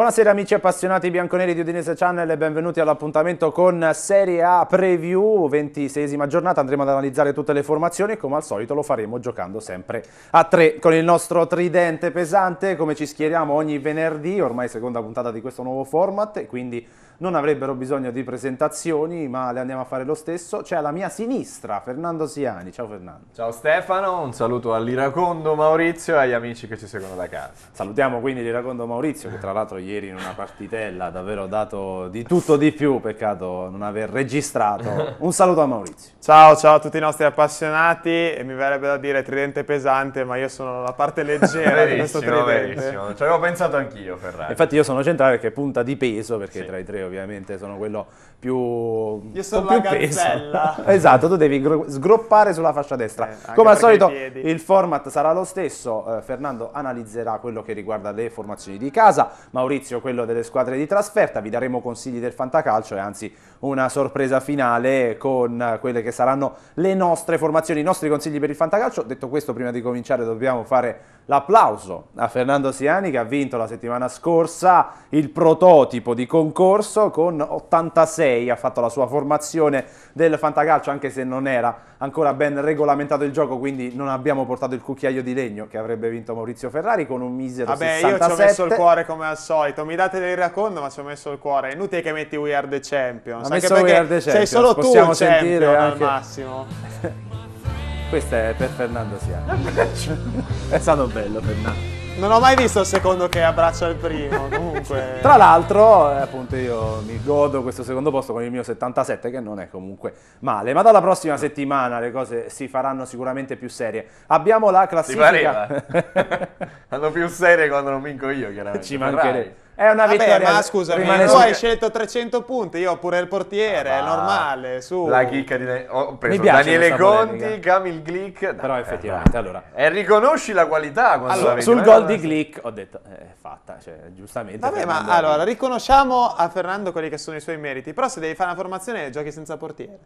Buonasera amici appassionati bianconeri di Udinese Channel e benvenuti all'appuntamento con Serie A Preview, 26esima giornata, andremo ad analizzare tutte le formazioni e come al solito lo faremo giocando sempre a tre con il nostro tridente pesante come ci schieriamo ogni venerdì, ormai seconda puntata di questo nuovo format e quindi non avrebbero bisogno di presentazioni, ma le andiamo a fare lo stesso. C'è alla mia sinistra Fernando Siani. Ciao Fernando. Ciao Stefano, un saluto all'Iracondo Maurizio e agli amici che ci seguono da casa. Salutiamo quindi l'Iracondo Maurizio che tra l'altro ieri in una partitella ha davvero dato di tutto di più, peccato non aver registrato. Un saluto a Maurizio. Ciao, ciao a tutti i nostri appassionati e mi verrebbe da dire tridente pesante, ma io sono la parte leggera di questo tridente. Verissimo, ci avevo pensato anch'io Ferrari. Infatti io sono centrale perché punta di peso perché sì. tra i tre ovviamente sono quello più Io sono con più peso. esatto, tu devi sgroppare sulla fascia destra. Eh, Come al solito il format sarà lo stesso, eh, Fernando analizzerà quello che riguarda le formazioni di casa, Maurizio quello delle squadre di trasferta, vi daremo consigli del fantacalcio e anzi una sorpresa finale con quelle che saranno le nostre formazioni, i nostri consigli per il fantacalcio. Detto questo, prima di cominciare dobbiamo fare l'applauso a Fernando Siani che ha vinto la settimana scorsa il prototipo di concorso con 86 Pompei, ha fatto la sua formazione del fantacalcio anche se non era ancora ben regolamentato il gioco, quindi non abbiamo portato il cucchiaio di legno che avrebbe vinto Maurizio Ferrari con un misero Vabbè, 67. Vabbè, io ci ho messo il cuore come al solito, mi date del racconto ma ci ho messo il cuore, è inutile che metti We Are The Champions, ha messo We Are The Champions, sei solo possiamo tu il sentire champion anche... al massimo. Questo è per Fernando Siano. è stato bello Fernando. Non ho mai visto il secondo che abbraccia il primo, comunque. Tra l'altro, eh, appunto, io mi godo questo secondo posto con il mio 77, che non è comunque male. Ma dalla prossima settimana le cose si faranno sicuramente più serie. Abbiamo la classifica. Si pareva. Hanno più serie quando non vinco io, chiaramente. Ci mancherebbe. È una Vabbè, vittoria. ma scusami, tu su... hai scelto 300 punti, io ho pure il portiere, ah, è normale, su. La chicca di... Ho preso Daniele Conti, Camil Glick. Però effettivamente, eh, allora... E riconosci la qualità quando allora, la Sul eh? gol di Glick ho detto, eh, è fatta, cioè, giustamente. Vabbè, Fernando ma allora, riconosciamo a Fernando quelli che sono i suoi meriti, però se devi fare una formazione giochi senza portiere.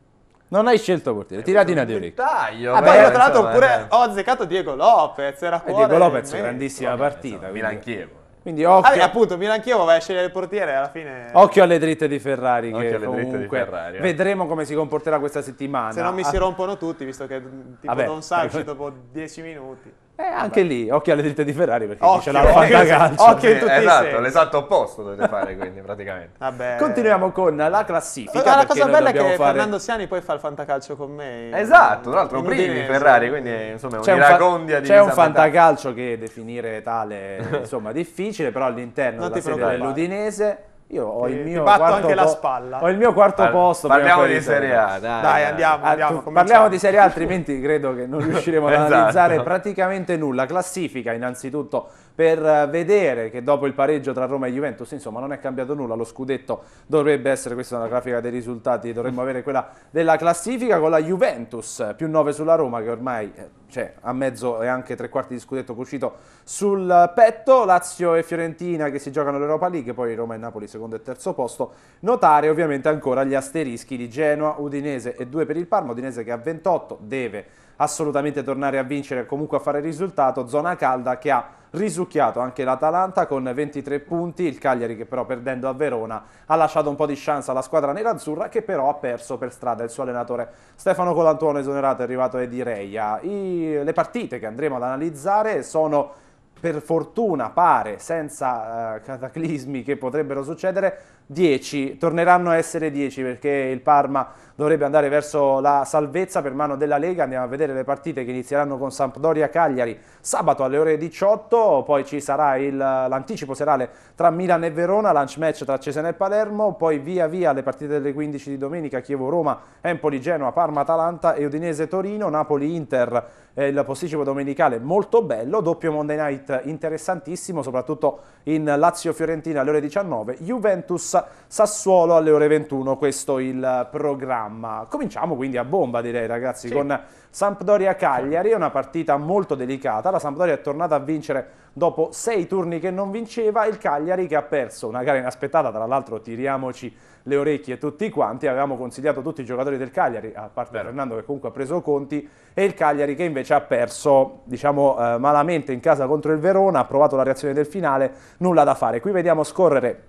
Non hai scelto portiere, tiratina eh, di Adeuric. Taglio. Ah, beh, io tra l'altro pure ho azzeccato Diego Lopez, era fuori. Diego Lopez, grandissima partita. Milan Chievo. Quindi occhio. Vabbè, appunto, Milan Chievo vai a scegliere il portiere alla fine. Occhio alle dritte di Ferrari. Occhio che alle comunque dritte di Ferrari. Eh. Vedremo come si comporterà questa settimana. Se non mi si ah. rompono tutti, visto che tipo Vabbè. Don Sanci dopo dieci minuti. Eh, anche Vabbè. lì, occhio alle dritte di Ferrari perché occhio, ce l'ha fatta calcio. Occhio in tutti eh, esatto, l'esatto opposto dovete fare quindi praticamente. Vabbè. Continuiamo con la classifica. Ma la cosa bella è che fare... Fernando Siani poi fa il fantacalcio con me. Esatto, tra l'altro primi Ferrari, quindi insomma è c'è un fa- C'è un fantacalcio che definire tale, insomma, difficile, però all'interno della serie dell'Udinese io ho il mio ti quarto anche la spalla. Ho il mio quarto posto. Parliamo di Serie A. Dai, dai andiamo. andiamo tu, parliamo di Serie A, altrimenti credo che non riusciremo esatto. ad analizzare praticamente nulla. Classifica, innanzitutto, per eh, vedere che dopo il pareggio tra Roma e Juventus, insomma, non è cambiato nulla. Lo scudetto dovrebbe essere, questa è una grafica dei risultati, dovremmo avere quella della classifica con la Juventus più 9 sulla Roma, che ormai eh, cioè a mezzo e anche tre quarti di scudetto cucito sul petto, Lazio e Fiorentina che si giocano l'Europa League, poi Roma e Napoli secondo e terzo posto, notare ovviamente ancora gli asterischi di Genoa, Udinese e due per il Parma, Udinese che ha 28 deve assolutamente tornare a vincere e comunque a fare risultato. Zona calda che ha risucchiato anche l'Atalanta con 23 punti, il Cagliari che però perdendo a Verona ha lasciato un po' di chance alla squadra nerazzurra che però ha perso per strada il suo allenatore Stefano Colantuono esonerato è arrivato Edi Reia. I, le partite che andremo ad analizzare sono per fortuna pare senza eh, cataclismi che potrebbero succedere 10 torneranno a essere 10 perché il Parma dovrebbe andare verso la salvezza per mano della Lega. Andiamo a vedere le partite che inizieranno con Sampdoria-Cagliari sabato alle ore 18, poi ci sarà l'anticipo serale tra Milan e Verona, lunch match tra Cesena e Palermo, poi via via le partite delle 15 di domenica, Chievo-Roma, Empoli-Genoa, Parma-Atalanta e Udinese-Torino, Napoli-Inter, il posticipo domenicale molto bello, doppio Monday Night interessantissimo, soprattutto in Lazio-Fiorentina alle ore 19, Juventus-Sassuolo alle ore 21, questo il programma programma. Cominciamo quindi a bomba direi ragazzi sì. con Sampdoria-Cagliari, una partita molto delicata, la Sampdoria è tornata a vincere dopo sei turni che non vinceva, il Cagliari che ha perso una gara inaspettata, tra l'altro tiriamoci le orecchie tutti quanti, avevamo consigliato tutti i giocatori del Cagliari, a parte Beh. Fernando che comunque ha preso conti, e il Cagliari che invece ha perso diciamo eh, malamente in casa contro il Verona, ha provato la reazione del finale, nulla da fare. Qui vediamo scorrere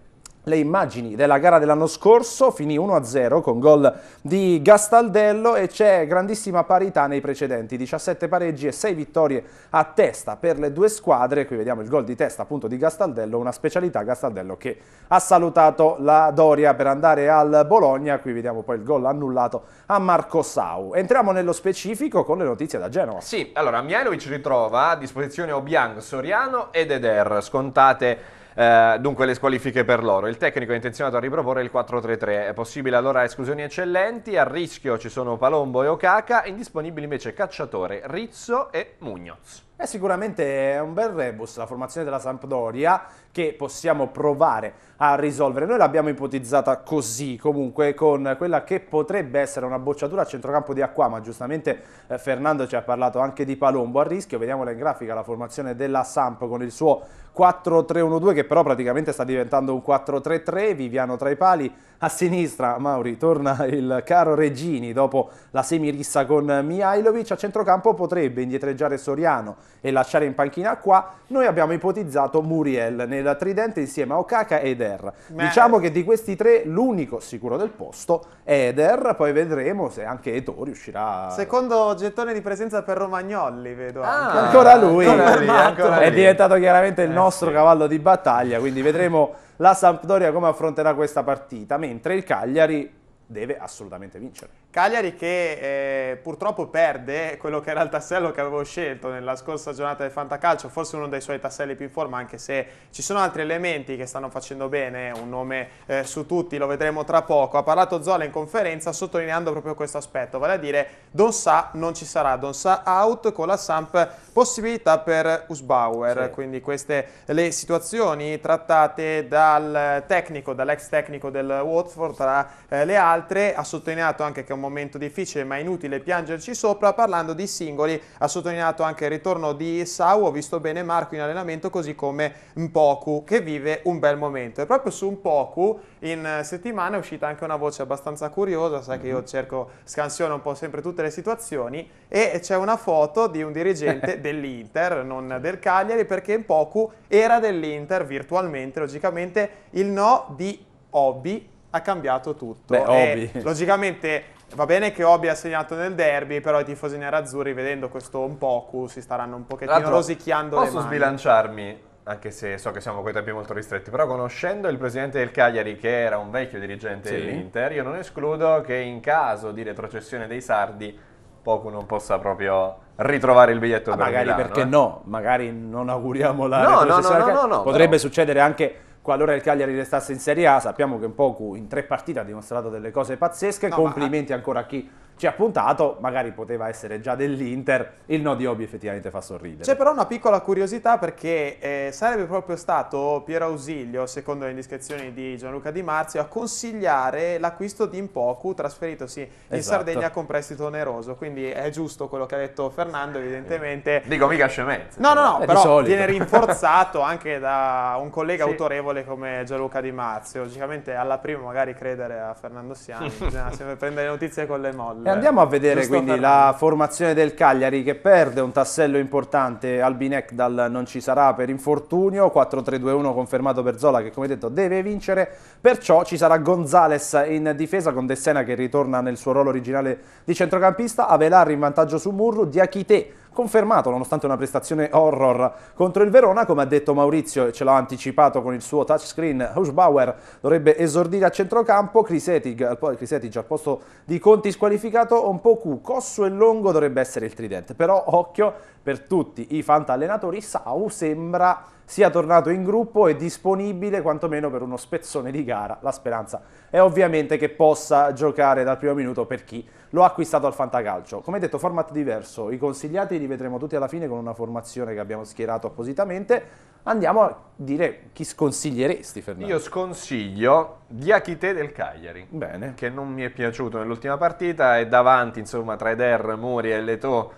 le immagini della gara dell'anno scorso, finì 1-0 con gol di Gastaldello e c'è grandissima parità nei precedenti, 17 pareggi e 6 vittorie a testa per le due squadre, qui vediamo il gol di testa appunto di Gastaldello, una specialità Gastaldello che ha salutato la Doria per andare al Bologna, qui vediamo poi il gol annullato a Marco Sau. Entriamo nello specifico con le notizie da Genova. Sì, allora Mianovic ritrova a disposizione Obiang, Soriano ed Eder, scontate eh, dunque le squalifiche per loro. Il tecnico è intenzionato a riproporre il 4-3-3, è possibile allora esclusioni eccellenti, a rischio ci sono Palombo e Okaka, indisponibili invece Cacciatore, Rizzo e Mugnoz. È sicuramente un bel rebus la formazione della Sampdoria che possiamo provare a risolvere. Noi l'abbiamo ipotizzata così, comunque, con quella che potrebbe essere una bocciatura a centrocampo di ma Giustamente eh, Fernando ci ha parlato anche di Palombo a rischio. Vediamola in grafica la formazione della Samp con il suo 4-3-1-2 che però praticamente sta diventando un 4-3-3, Viviano tra i pali, a sinistra Mauri torna il caro Regini dopo la semirissa con Mihailovic, a centrocampo potrebbe indietreggiare Soriano e lasciare in panchina qua, noi abbiamo ipotizzato Muriel nel tridente insieme a Okaka ed Er. Diciamo che di questi tre l'unico sicuro del posto è Eder, poi vedremo se anche Eto riuscirà. Secondo gettone di presenza per Romagnoli, vedo. Ah, anche. Ancora lui, ancora lì, ancora è diventato chiaramente il eh. 9 nostro cavallo di battaglia, quindi vedremo la Sampdoria come affronterà questa partita, mentre il Cagliari deve assolutamente vincere. Cagliari che eh, purtroppo perde quello che era il tassello che avevo scelto nella scorsa giornata del Fantacalcio, forse uno dei suoi tasselli più in forma, anche se ci sono altri elementi che stanno facendo bene, un nome eh, su tutti, lo vedremo tra poco. Ha parlato Zola in conferenza sottolineando proprio questo aspetto, vale a dire Don Sa non ci sarà, Don Sa out con la Samp possibilità per Usbauer, sì. quindi queste le situazioni trattate dal tecnico, dall'ex tecnico del Watford tra eh, le altre, ha sottolineato anche che è un momento difficile ma è inutile piangerci sopra, parlando di singoli ha sottolineato anche il ritorno di Sau, ho visto bene Marco in allenamento così come Mpoku che vive un bel momento e proprio su Mpoku in settimana è uscita anche una voce abbastanza curiosa, sai mm -hmm. che io mm-hmm. cerco, scansiono un po' sempre tutte le situazioni e c'è una foto di un dirigente dell'Inter, non del Cagliari, perché Poku era dell'Inter virtualmente, logicamente il no di Obi ha cambiato tutto. Beh, e, logicamente va bene che Obi ha segnato nel derby, però i tifosi nerazzurri vedendo questo un poco si staranno un pochettino rosicchiando posso Posso sbilanciarmi? Anche se so che siamo con i tempi molto ristretti, però conoscendo il presidente del Cagliari, che era un vecchio dirigente sì. dell'Inter, io non escludo che in caso di retrocessione dei Sardi, poco non possa proprio ritrovare il biglietto ah, per magari Milano, perché eh? no, magari non auguriamo la no, no, no, no, no, potrebbe però... succedere anche qualora il Cagliari restasse in Serie A, sappiamo che un po' in tre partite ha dimostrato delle cose pazzesche, no, complimenti ma... ancora a chi ci ha puntato, magari poteva essere già dell'Inter, il no di Obi effettivamente fa sorridere. C'è però una piccola curiosità perché eh, sarebbe proprio stato Piero Ausilio, secondo le indiscrezioni di Gianluca Di Marzio, a consigliare l'acquisto di Impoku trasferitosi in esatto. Sardegna con prestito oneroso, quindi è giusto quello che ha detto Fernando evidentemente. Dico mica scemenze. No, no, no, eh, però viene rinforzato anche da un collega sì. autorevole come Gianluca Di Marzio, logicamente alla prima magari credere a Fernando Siani, bisogna sempre prendere notizie con le molle. E andiamo a vedere quindi fermo. la formazione del Cagliari che perde un tassello importante, Albin Ekdal non ci sarà per infortunio, 4-3-2-1 confermato per Zola che come detto deve vincere, perciò ci sarà Gonzales in difesa con De Sena che ritorna nel suo ruolo originale di centrocampista, Avelar in vantaggio su Murru, Diachite confermato nonostante una prestazione horror contro il Verona, come ha detto Maurizio e ce l'ha anticipato con il suo touchscreen, Huschbauer dovrebbe esordire a centrocampo, Crisetic, Crisetic al posto di Conti squalificato, un po' Q, Cosso e Longo dovrebbe essere il tridente, però occhio per tutti i fantallenatori, Sau sembra sia tornato in gruppo e disponibile quantomeno per uno spezzone di gara. La speranza è ovviamente che possa giocare dal primo minuto per chi lo ha acquistato al Fantacalcio. Come detto, format diverso, i consigliati li vedremo tutti alla fine con una formazione che abbiamo schierato appositamente. Andiamo a dire chi sconsiglieresti, Fernando. Io sconsiglio Diachite del Cagliari, Bene. che non mi è piaciuto nell'ultima partita, è davanti, insomma, tra Eder, Mori e Leto.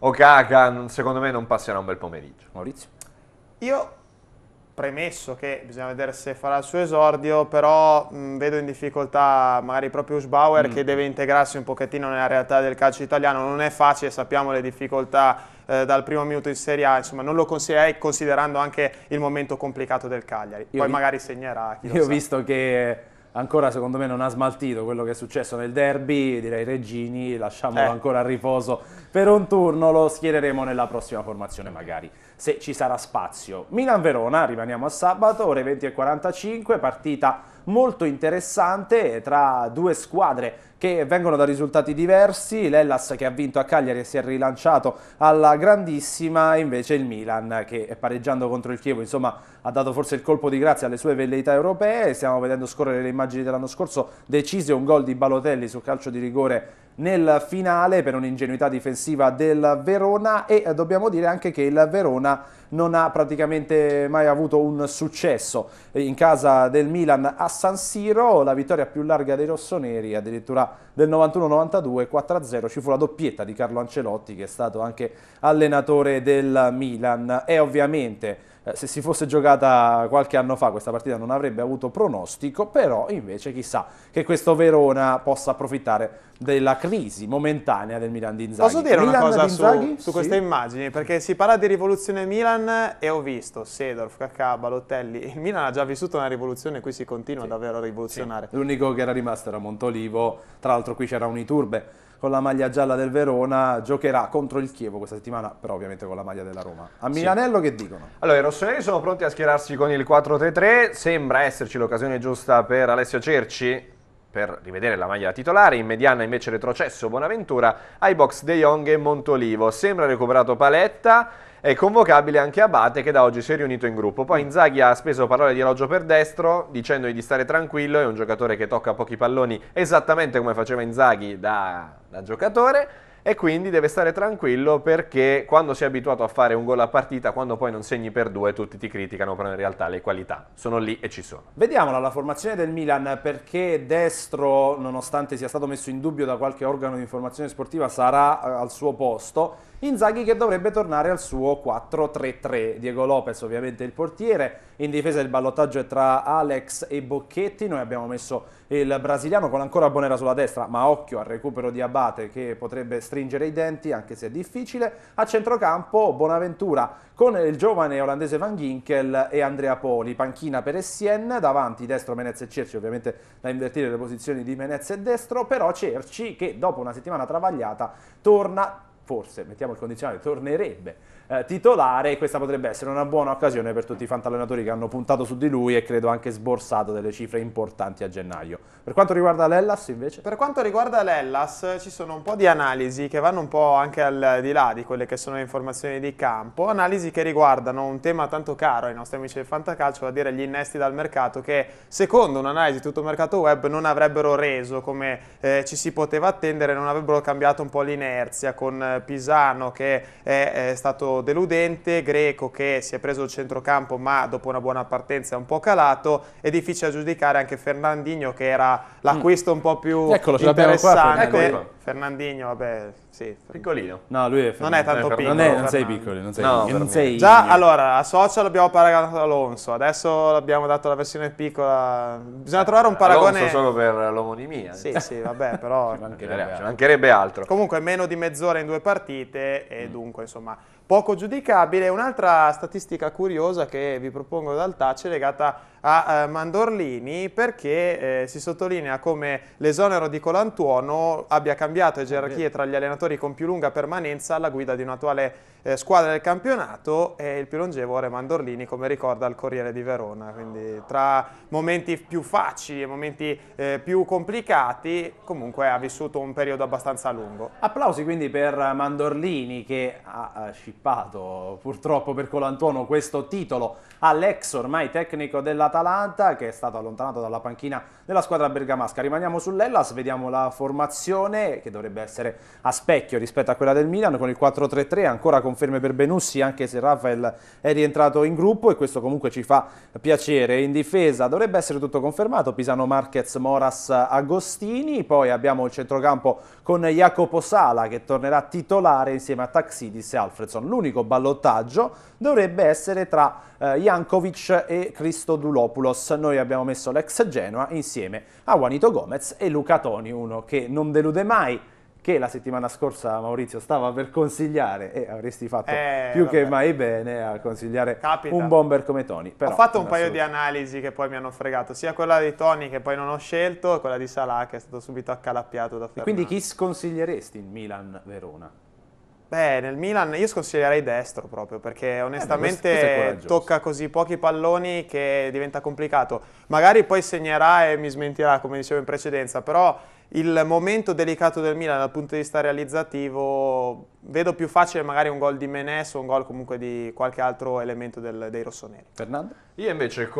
Okaka, secondo me non passerà un bel pomeriggio. Maurizio? Io, premesso che bisogna vedere se farà il suo esordio, però mh, vedo in difficoltà magari proprio Usbauer mm. che deve integrarsi un pochettino nella realtà del calcio italiano, non è facile, sappiamo le difficoltà eh, dal primo minuto in Serie A, insomma non lo consiglierei considerando anche il momento complicato del Cagliari, poi io magari segnerà. Io ho visto che ancora secondo me non ha smaltito quello che è successo nel derby, direi Regini, lasciamolo eh. ancora a riposo per un turno, lo schiereremo nella prossima formazione magari, se ci sarà spazio. Milan-Verona, rimaniamo a sabato, ore 20.45, partita molto interessante tra due squadre che vengono da risultati diversi, l'Ellas che ha vinto a Cagliari e si è rilanciato alla grandissima, invece il Milan che eh, pareggiando contro il Chievo insomma, ha dato forse il colpo di grazia alle sue velleità europee, stiamo vedendo scorrere le immagini dell'anno scorso, decise un gol di Balotelli sul calcio di rigore nel finale per un'ingenuità difensiva del Verona e eh, dobbiamo dire anche che il Verona non ha praticamente mai avuto un successo in casa del Milan a San Siro, la vittoria più larga dei rossoneri addirittura del 91-92, 4-0, ci fu la doppietta di Carlo Ancelotti che è stato anche allenatore del Milan e ovviamente eh, se si fosse giocata qualche anno fa questa partita non avrebbe avuto pronostico, però invece chissà che questo Verona possa approfittare della crisi momentanea del Milan di Inzaghi. Posso dire Milan una cosa su, su, queste sì. immagini? Perché si parla di rivoluzione Milan e ho visto Sedorf, Cacà, Balotelli. Il Milan ha già vissuto una rivoluzione qui si continua sì. davvero a rivoluzionare. Sì. L'unico che era rimasto era Montolivo, tra l'altro qui c'era Uniturbe con la maglia gialla del Verona, giocherà contro il Chievo questa settimana, però ovviamente con la maglia della Roma. A Milanello sì. che dicono? Allora, i rossoneri sono pronti a schierarsi con il 4-3-3, sembra esserci l'occasione giusta per Alessio Cerci, per rivedere la maglia da titolare, in mediana invece retrocesso Bonaventura, ai box De Jong e Montolivo, sembra recuperato Paletta, è convocabile anche Abate che da oggi si è riunito in gruppo. Poi Inzaghi ha speso parole di elogio per destro, dicendogli di stare tranquillo, è un giocatore che tocca pochi palloni esattamente come faceva Inzaghi da, da giocatore, e quindi deve stare tranquillo perché quando sei abituato a fare un gol a partita, quando poi non segni per due, tutti ti criticano, però in realtà le qualità sono lì e ci sono. Vediamola la formazione del Milan perché Destro, nonostante sia stato messo in dubbio da qualche organo di informazione sportiva, sarà eh, al suo posto. Inzaghi che dovrebbe tornare al suo 4-3-3. Diego Lopez ovviamente il portiere, in difesa il ballottaggio è tra Alex e Bocchetti, noi abbiamo messo il brasiliano con ancora Bonera sulla destra, ma occhio al recupero di Abate che potrebbe stringere i denti anche se è difficile. A centrocampo Bonaventura con il giovane olandese Van Ginkel e Andrea Poli, panchina per Essien, davanti destro Menez e Cerci, ovviamente da invertire le posizioni di Menez e destro, però Cerci che dopo una settimana travagliata torna forse, mettiamo il condizionale, tornerebbe eh, titolare e questa potrebbe essere una buona occasione per tutti i fantallenatori che hanno puntato su di lui e credo anche sborsato delle cifre importanti a gennaio. Per quanto riguarda l'Ellas invece? Per quanto riguarda l'Ellas ci sono un po' di analisi che vanno un po' anche al di là di quelle che sono le informazioni di campo, analisi che riguardano un tema tanto caro ai nostri amici del fantacalcio, a dire gli innesti dal mercato che secondo un'analisi di tutto il mercato web non avrebbero reso come eh, ci si poteva attendere, non avrebbero cambiato un po' l'inerzia con eh, Pisano che è, è stato deludente, Greco che si è preso il centrocampo ma dopo una buona partenza è un po' calato, è difficile giudicare anche Fernandinho che era mm. l'acquisto un po' più Eccolo, interessante. Eccolo qua. Fernandinho, vabbè, sì, piccolino. No, lui è fermo. Non è tanto eh, piccolo. Non, è, non sei piccolo, non sei, no, piccolo. Non sei Già, io. allora, a Social abbiamo paragonato Alonso, adesso abbiamo dato la versione piccola. Bisogna eh, trovare un paragone... Alonso solo per l'omonimia. Sì, sì, vabbè, però... Ci mancherebbe, ci mancherebbe altro. Comunque, meno di mezz'ora in due partite e mm. dunque, insomma, poco giudicabile. Un'altra statistica curiosa che vi propongo dal touch è legata a eh, Mandorlini perché eh, si sottolinea come l'esonero di Colantuono abbia cambiato le gerarchie tra gli allenatori lavoratori con più lunga permanenza alla guida di un attuale eh, squadra del campionato e il più longevo Re Mandorlini, come ricorda il Corriere di Verona. Quindi oh, tra momenti più facili e momenti eh, più complicati, comunque ha vissuto un periodo abbastanza lungo. Applausi quindi per Mandorlini che ha scippato purtroppo per Colantuono questo titolo all'ex ormai tecnico dell'Atalanta che è stato allontanato dalla panchina della squadra bergamasca. Rimaniamo sull'Ellas, vediamo la formazione che dovrebbe essere a specchio rispetto a quella del Milan con il 4-3-3 ancora con conferme per Benussi anche se Rafael è rientrato in gruppo e questo comunque ci fa piacere. In difesa dovrebbe essere tutto confermato, Pisano Marquez, Moras, Agostini, poi abbiamo il centrocampo con Jacopo Sala che tornerà titolare insieme a Taxidis e Alfredson. L'unico ballottaggio dovrebbe essere tra eh, Jankovic e Christodulopoulos. Noi abbiamo messo l'ex Genoa insieme a Juanito Gomez e Luca Toni, uno che non delude mai che la settimana scorsa Maurizio stava per consigliare e avresti fatto eh, più vabbè. che mai bene a consigliare Capita. un bomber come Tony. Però, ho fatto un paio assoluto. di analisi che poi mi hanno fregato, sia quella di Tony che poi non ho scelto e quella di Salah che è stato subito accalappiato da Fernando. quindi chi sconsiglieresti in Milan-Verona? Beh, nel Milan io sconsiglierei destro proprio perché eh onestamente eh, tocca così pochi palloni che diventa complicato. Magari poi segnerà e mi smentirà come dicevo in precedenza, però il momento delicato del Milan dal punto di vista realizzativo vedo più facile magari un gol di Menes o un gol comunque di qualche altro elemento del, dei rossoneri. Fernando? Io invece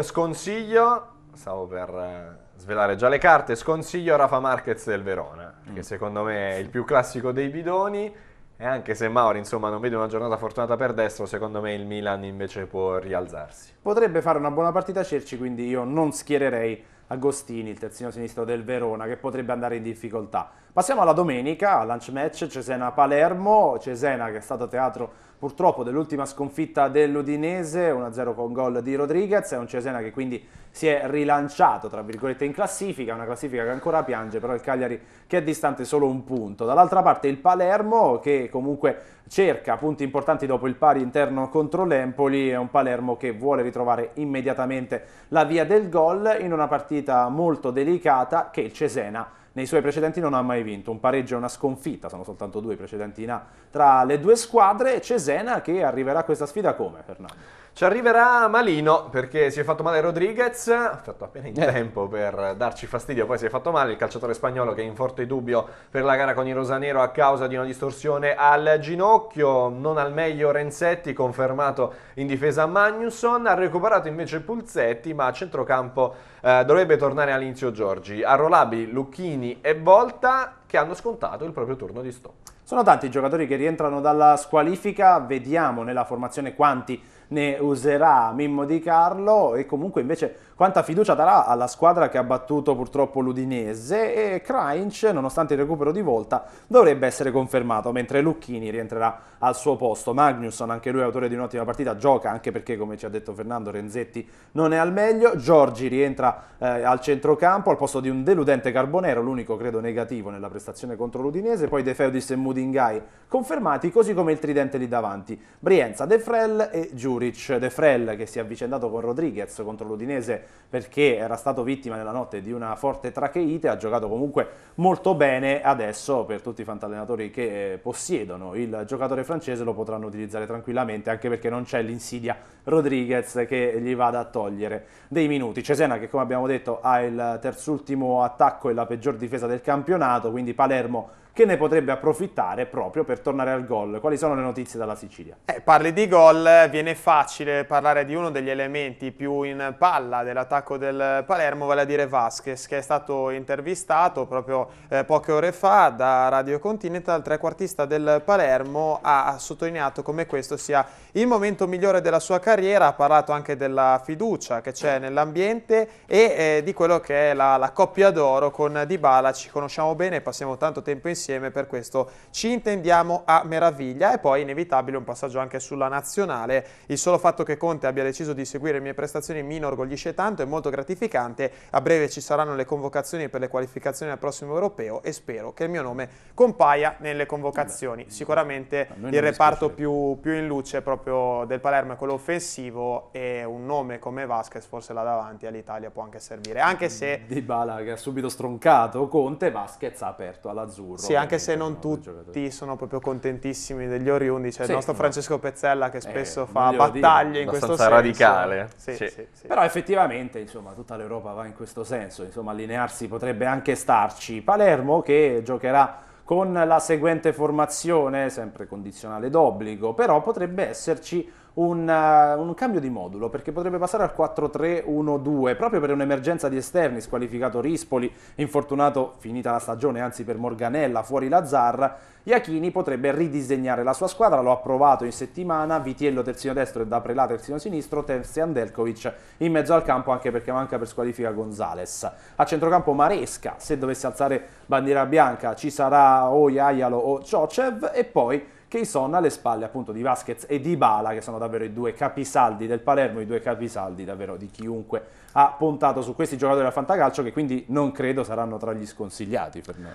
sconsiglio, stavo per eh, svelare già le carte, sconsiglio Rafa Marquez del Verona, mm. che secondo me è il più classico dei bidoni e anche se Mauri insomma, non vede una giornata fortunata per destro, secondo me il Milan invece può rialzarsi. Potrebbe fare una buona partita a Cerci, quindi io non schiererei Agostini, il terzino sinistro del Verona, che potrebbe andare in difficoltà. Passiamo alla domenica, al lunch match Cesena-Palermo, Cesena che è stato teatro purtroppo dell'ultima sconfitta dell'Udinese, 1-0 con gol di Rodriguez, è un Cesena che quindi si è rilanciato tra virgolette in classifica, una classifica che ancora piange, però il Cagliari che è distante solo un punto. Dall'altra parte il Palermo che comunque cerca punti importanti dopo il pari interno contro l'Empoli, è un Palermo che vuole ritrovare immediatamente la via del gol in una partita molto delicata che il Cesena nei suoi precedenti non ha mai vinto, un pareggio e una sconfitta, sono soltanto due precedenti in A tra le due squadre, Cesena che arriverà a questa sfida come, Fernando? Ci arriverà malino perché si è fatto male Rodriguez, ha fatto appena in eh. tempo per darci fastidio, poi si è fatto male il calciatore spagnolo che è in forte dubbio per la gara con i Rosanero a causa di una distorsione al ginocchio, non al meglio Renzetti confermato in difesa a Magnusson, ha recuperato invece Pulzetti ma a centrocampo eh, dovrebbe tornare all'inizio Giorgi, Arrolabi, Lucchini e Volta che hanno scontato il proprio turno di stop. Sono tanti i giocatori che rientrano dalla squalifica, vediamo nella formazione quanti ne userà Mimmo Di Carlo e comunque invece quanta fiducia darà alla squadra che ha battuto purtroppo l'Udinese e Krajinc, nonostante il recupero di volta, dovrebbe essere confermato, mentre Lucchini rientrerà al suo posto. Magnusson, anche lui autore di un'ottima partita, gioca anche perché, come ci ha detto Fernando, Renzetti non è al meglio. Giorgi rientra eh, al centrocampo al posto di un deludente Carbonero, l'unico credo negativo nella prestazione contro l'Udinese, poi De Feudis e Mudingai confermati, così come il tridente lì davanti. Brienza, De Frel e Juric. De Frel che si è avvicendato con Rodriguez contro l'Udinese perché era stato vittima nella notte di una forte tracheite, ha giocato comunque molto bene adesso per tutti i fantallenatori che eh, possiedono il giocatore francese lo potranno utilizzare tranquillamente anche perché non c'è l'insidia Rodriguez che gli vada a togliere dei minuti. Cesena che come abbiamo detto ha il terzultimo attacco e la peggior difesa del campionato, quindi Palermo che ne potrebbe approfittare proprio per tornare al gol. Quali sono le notizie dalla Sicilia? Eh, parli di gol, eh, viene facile parlare di uno degli elementi più in palla dell'attacco del Palermo, vale a dire Vasquez, che è stato intervistato proprio eh, poche ore fa da Radio Continental, il trequartista del Palermo ha, ha sottolineato come questo sia il momento migliore della sua carriera, ha parlato anche della fiducia che c'è nell'ambiente e eh, di quello che è la, la coppia d'oro con Dybala, ci conosciamo bene, passiamo tanto tempo insieme insieme, per questo ci intendiamo a meraviglia e poi inevitabile un passaggio anche sulla nazionale. Il solo fatto che Conte abbia deciso di seguire le mie prestazioni mi inorgoglisce tanto, e molto gratificante. A breve ci saranno le convocazioni per le qualificazioni al prossimo europeo e spero che il mio nome compaia nelle convocazioni. Sicuramente il reparto più, più, in luce proprio del Palermo è quello offensivo e un nome come Vasquez forse là davanti all'Italia può anche servire, anche mm, se... Di Bala che ha subito stroncato Conte, Vasquez ha aperto all'azzurro. Sì, anche se non tutti sono proprio contentissimi degli oriundi, c'è sì, il nostro Francesco Pezzella che eh, spesso eh, fa battaglie in questo senso. radicale. Sì, sì. Però effettivamente, insomma, tutta l'Europa va in questo senso, insomma, allinearsi potrebbe anche starci. Palermo che giocherà con la seguente formazione, sempre condizionale d'obbligo, però potrebbe esserci un, uh, un cambio di modulo, perché potrebbe passare al 4-3-1-2, proprio per un'emergenza di esterni, squalificato Rispoli, infortunato finita la stagione, anzi per Morganella, fuori Lazzarra Iachini potrebbe ridisegnare la sua squadra, lo ha provato in settimana, Vitiello terzino destro e da Prelà terzino sinistro, Terzi Andelkovic in mezzo al campo anche perché manca per squalifica Gonzales. A centrocampo Maresca, se dovesse alzare bandiera bianca ci sarà o Iaialo o Ciocev e poi che sono alle spalle appunto di Vasquez e di Bala, che sono davvero i due capisaldi del Palermo, i due capisaldi davvero di chiunque ha puntato su questi giocatori della Fantacalcio, che quindi non credo saranno tra gli sconsigliati per noi.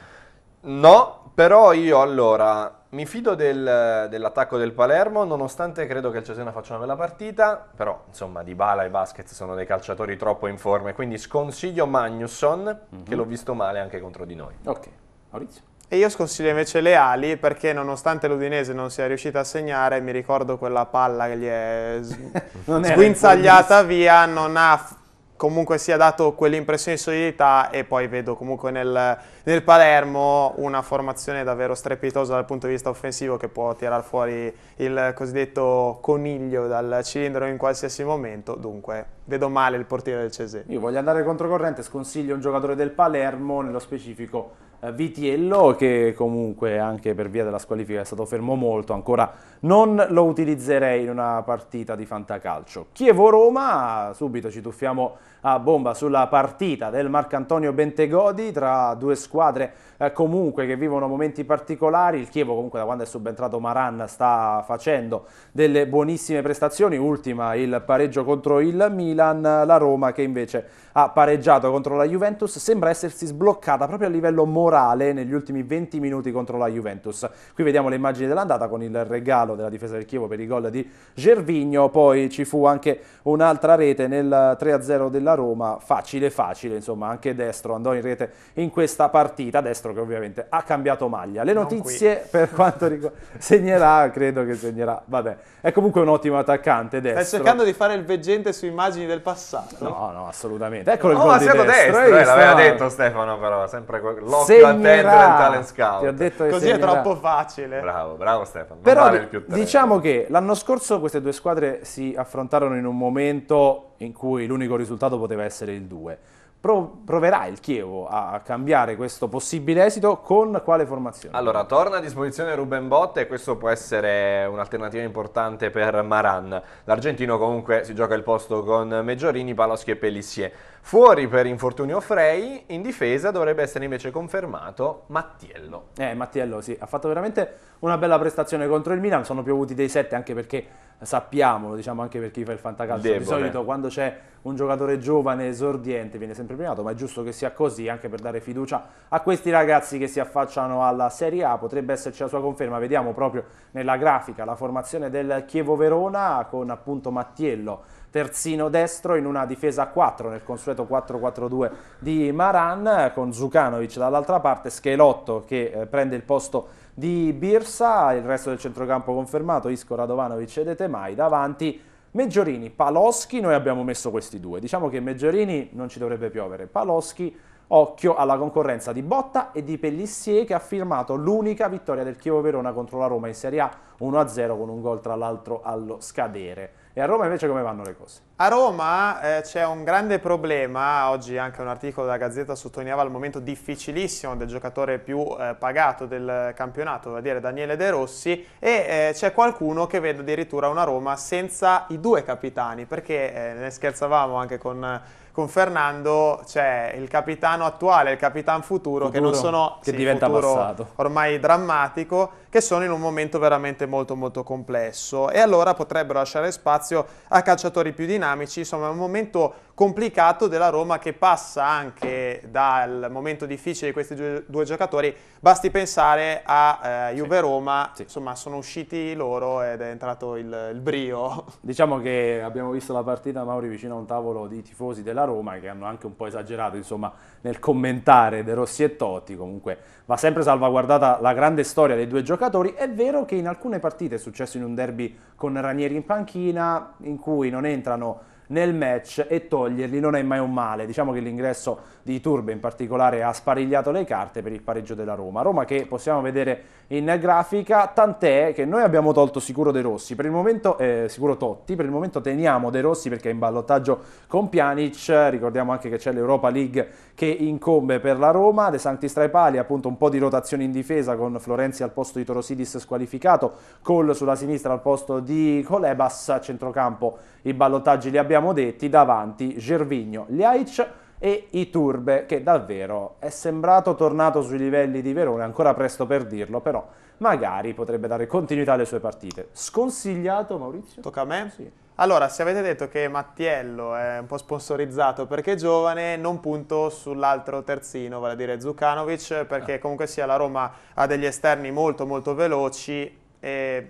No, però io allora mi fido del, dell'attacco del Palermo, nonostante credo che il Cesena faccia una bella partita, però insomma Di Bala e Vasquez sono dei calciatori troppo in forma, quindi sconsiglio Magnusson, mm -hmm. che mhm. l'ho visto male anche contro di noi. Ok, Maurizio. E io sconsiglio invece le ali perché nonostante l'Udinese non sia riuscita a segnare, mi ricordo quella palla che gli è sguinzagliata via, non ha comunque sia dato quell'impressione di solidità e poi vedo comunque nel, nel, Palermo una formazione davvero strepitosa dal punto di vista offensivo che può tirar fuori il cosiddetto coniglio dal cilindro in qualsiasi momento, dunque vedo male il portiere del Cesena. Io voglio andare controcorrente, sconsiglio un giocatore del Palermo, nello specifico Vitiello che comunque anche per via della squalifica è stato fermo molto, ancora non lo utilizzerei in una partita di fantacalcio. Chievo-Roma, subito ci tuffiamo a bomba sulla partita del Marcantonio Bentegodi tra due squadre eh, comunque che vivono momenti particolari. Il Chievo comunque da quando è subentrato Maran sta facendo delle buonissime prestazioni, ultima il pareggio contro il Milan, la Roma che invece ha pareggiato contro la Juventus, sembra essersi sbloccata proprio a livello morale negli ultimi 20 minuti contro la Juventus. Qui vediamo le immagini dell'andata con il regalo palo della difesa del Chievo per il gol di Gervigno, poi ci fu anche un'altra rete nel 3-0 della Roma, facile facile, insomma anche Destro andò in rete in questa partita, Destro che ovviamente ha cambiato maglia. Le notizie per quanto riguarda... segnerà, credo che segnerà, vabbè, è comunque un ottimo attaccante Destro. Stai cercando di fare il veggente su immagini del passato? No, no, assolutamente. Eccolo no, il oh, gol di Destro. destro eh, l'aveva detto Stefano però, sempre l'occhio attento del talent scout. Così segnerà. è troppo facile. Bravo, bravo Stefano. Però, vale scripterebbe. Diciamo che l'anno scorso queste due squadre si affrontarono in un momento in cui l'unico risultato poteva essere il 2. Pro proverà il Chievo a cambiare questo possibile esito con quale formazione? Allora, torna a disposizione Ruben Botte e questo può essere un'alternativa importante per Maran. L'argentino comunque si gioca il posto con Meggiorini, Paloschi e Pellissier. Fuori per infortunio Frey, in difesa dovrebbe essere invece confermato Mattiello. Eh, Mattiello sì, ha fatto veramente una bella prestazione contro il Milan, sono piovuti dei 7 anche perché eh, sappiamolo, diciamo anche per chi fa il fantacalcio, Debole. di solito quando c'è un giocatore giovane esordiente viene sempre premiato, ma è giusto che sia così anche per dare fiducia a questi ragazzi che si affacciano alla Serie A, potrebbe esserci la sua conferma, vediamo proprio nella grafica la formazione del Chievo Verona con appunto Mattiello terzino destro in una difesa a 4 nel consueto 4-4-2 di Maran con Zucanovic dall'altra parte, Schelotto che eh, prende il posto di Birsa, il resto del centrocampo confermato, Isco, Radovanovic e Detemai davanti. Meggiorini, Paloschi, noi abbiamo messo questi due. Diciamo che Meggiorini non ci dovrebbe piovere. Paloschi Occhio alla concorrenza di Botta e di Pellissier che ha firmato l'unica vittoria del Chievo Verona contro la Roma in Serie A 1-0 con un gol tra l'altro allo scadere. E a Roma invece come vanno le cose? A Roma eh, c'è un grande problema, oggi anche un articolo della Gazzetta sottolineava il momento difficilissimo del giocatore più eh, pagato del campionato, vale dire Daniele De Rossi, e eh, c'è qualcuno che vede addirittura una Roma senza i due capitani, perché eh, ne scherzavamo anche con con Fernando c'è il capitano attuale, il capitano futuro, futuro che non sono... Che sì, diventa futuro passato. Ormai drammatico, che sono in un momento veramente molto molto complesso e allora potrebbero lasciare spazio a calciatori più dinamici, insomma è un momento complicato della Roma che passa anche dal momento difficile di questi due, due giocatori, basti pensare a eh, Juve-Roma, sì. insomma sono usciti loro ed è entrato il, il brio. Diciamo che abbiamo visto la partita Mauri vicino a un tavolo di tifosi della Roma che hanno anche un po' esagerato insomma, nel commentare De Rossi e Totti, comunque va sempre salvaguardata la grande storia dei due giocatori giocatori. È vero che in alcune partite è successo in un derby con Ranieri in panchina, in cui non entrano nel match e toglierli non è mai un male. Diciamo che l'ingresso di Turbe in particolare ha sparigliato le carte per il pareggio della Roma. Roma che possiamo vedere in grafica, tant'è che noi abbiamo tolto sicuro De Rossi, per il momento eh, sicuro Totti, per il momento teniamo De Rossi perché è in ballottaggio con Pjanic, ricordiamo anche che c'è l'Europa League che incombe per la Roma, De Santi tra appunto un po' di rotazione in difesa con Florenzi al posto di Torosidis squalificato, Cole sulla sinistra al posto di Colebas, a centrocampo i ballottaggi li abbiamo abbiamo detti, davanti Gervigno, Liaic e Iturbe, che davvero è sembrato tornato sui livelli di Verona, ancora presto per dirlo, però magari potrebbe dare continuità alle sue partite. Sconsigliato Maurizio? Tocca a me? Sì. Allora, se avete detto che Mattiello è un po' sponsorizzato perché è giovane, non punto sull'altro terzino, vale a dire Zukanovic, perché ah. comunque sia la Roma ha degli esterni molto molto veloci e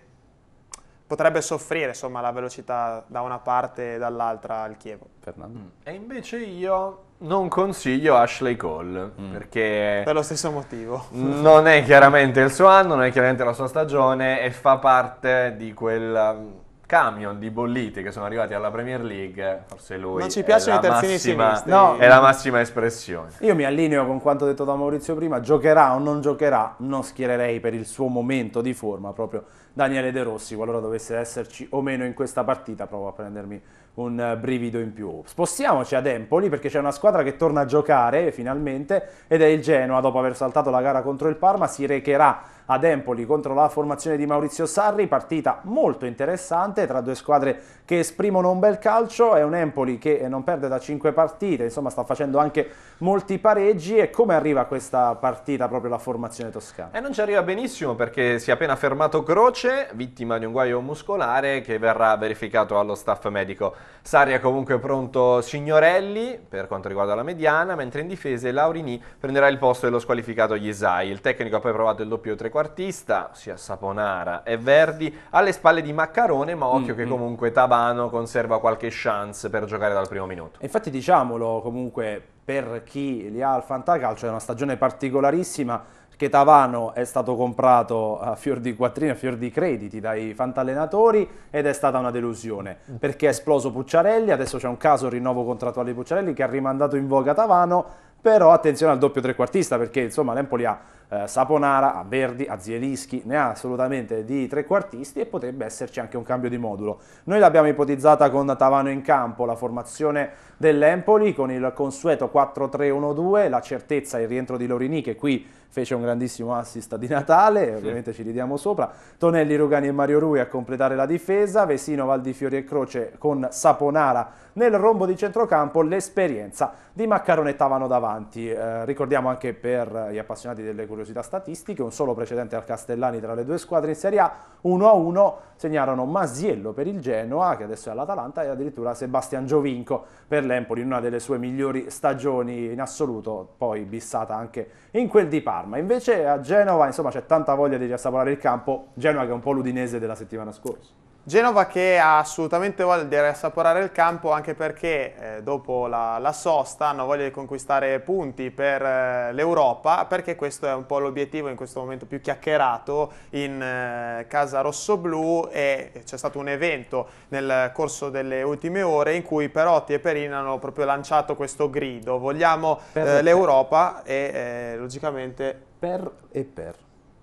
potrebbe soffrire insomma, la velocità da una parte e dall'altra al Chievo. Fernando. Mm. E invece io non consiglio Ashley Cole mm. perché per lo stesso motivo. Non è chiaramente il suo anno, non è chiaramente la sua stagione e fa parte di quel um, camion di bolliti che sono arrivati alla Premier League, forse lui non ci piacciono i terzini massima, sinistri. No. È la massima espressione. Io mi allineo con quanto detto da Maurizio prima, giocherà o non giocherà, non schiererei per il suo momento di forma proprio Daniele De Rossi, qualora dovesse esserci o meno in questa partita, provo a prendermi un eh, brivido in più. Spostiamoci ad Empoli perché c'è una squadra che torna a giocare finalmente ed è il Genoa, dopo aver saltato la gara contro il Parma, si recherà ad Empoli contro la formazione di Maurizio Sarri, partita molto interessante tra due squadre che esprimono un bel calcio, è un Empoli che non perde da cinque partite, insomma sta facendo anche molti pareggi e come arriva questa partita proprio la formazione toscana? E non ci arriva benissimo perché si è appena fermato Croce, vittima di un guaio muscolare che verrà verificato allo staff medico. Sarri è comunque pronto Signorelli per quanto riguarda la mediana, mentre in difesa Laurini prenderà il posto dello squalificato Yesai. Il tecnico ha poi provato il doppio 3 4 artista, ossia Saponara e Verdi, alle spalle di Maccarone, ma occhio mm, che mm. comunque Tabano conserva qualche chance per giocare dal primo minuto. infatti diciamolo comunque per chi li ha al Fantacalcio è una stagione particolarissima perché Tavano è stato comprato a fior di quattrini, a fior di crediti dai fantallenatori ed è stata una delusione perché è esploso Pucciarelli, adesso c'è un caso rinnovo contrattuale di Pucciarelli che ha rimandato in voga Tavano però attenzione al doppio trequartista perché insomma l'Empoli ha eh, Saponara, a Verdi, a Zielischi, ne ha assolutamente di trequartisti e potrebbe esserci anche un cambio di modulo. Noi l'abbiamo ipotizzata con Tavano in campo, la formazione dell'Empoli con il consueto 4-3-1-2, la certezza il rientro di Lorini che qui fece un grandissimo assist di Natale, ovviamente ci ridiamo sopra, Tonelli, Rugani e Mario Rui a completare la difesa, Vesino, Valdifiori e Croce con Saponara nel rombo di centrocampo, l'esperienza di Maccarone e Tavano davanti. Eh, ricordiamo anche per gli appassionati delle curiosità curiosità statistiche, un solo precedente al Castellani tra le due squadre in Serie A, 1-1 segnarono Masiello per il Genoa, che adesso è all'Atalanta, e addirittura Sebastian Giovinco per l'Empoli, in una delle sue migliori stagioni in assoluto, poi bissata anche in quel di Parma. Invece a Genova, insomma, c'è tanta voglia di riassaporare il campo, Genova che è un po' l'udinese della settimana scorsa. Genova che ha assolutamente voglia di riassaporare il campo anche perché eh, dopo la, la, sosta hanno voglia di conquistare punti per eh, l'Europa perché questo è un po' l'obiettivo in questo momento più chiacchierato in eh, casa rossoblù e c'è stato un evento nel corso delle ultime ore in cui Perotti e Perin hanno proprio lanciato questo grido vogliamo eh, l'Europa e eh, logicamente per e per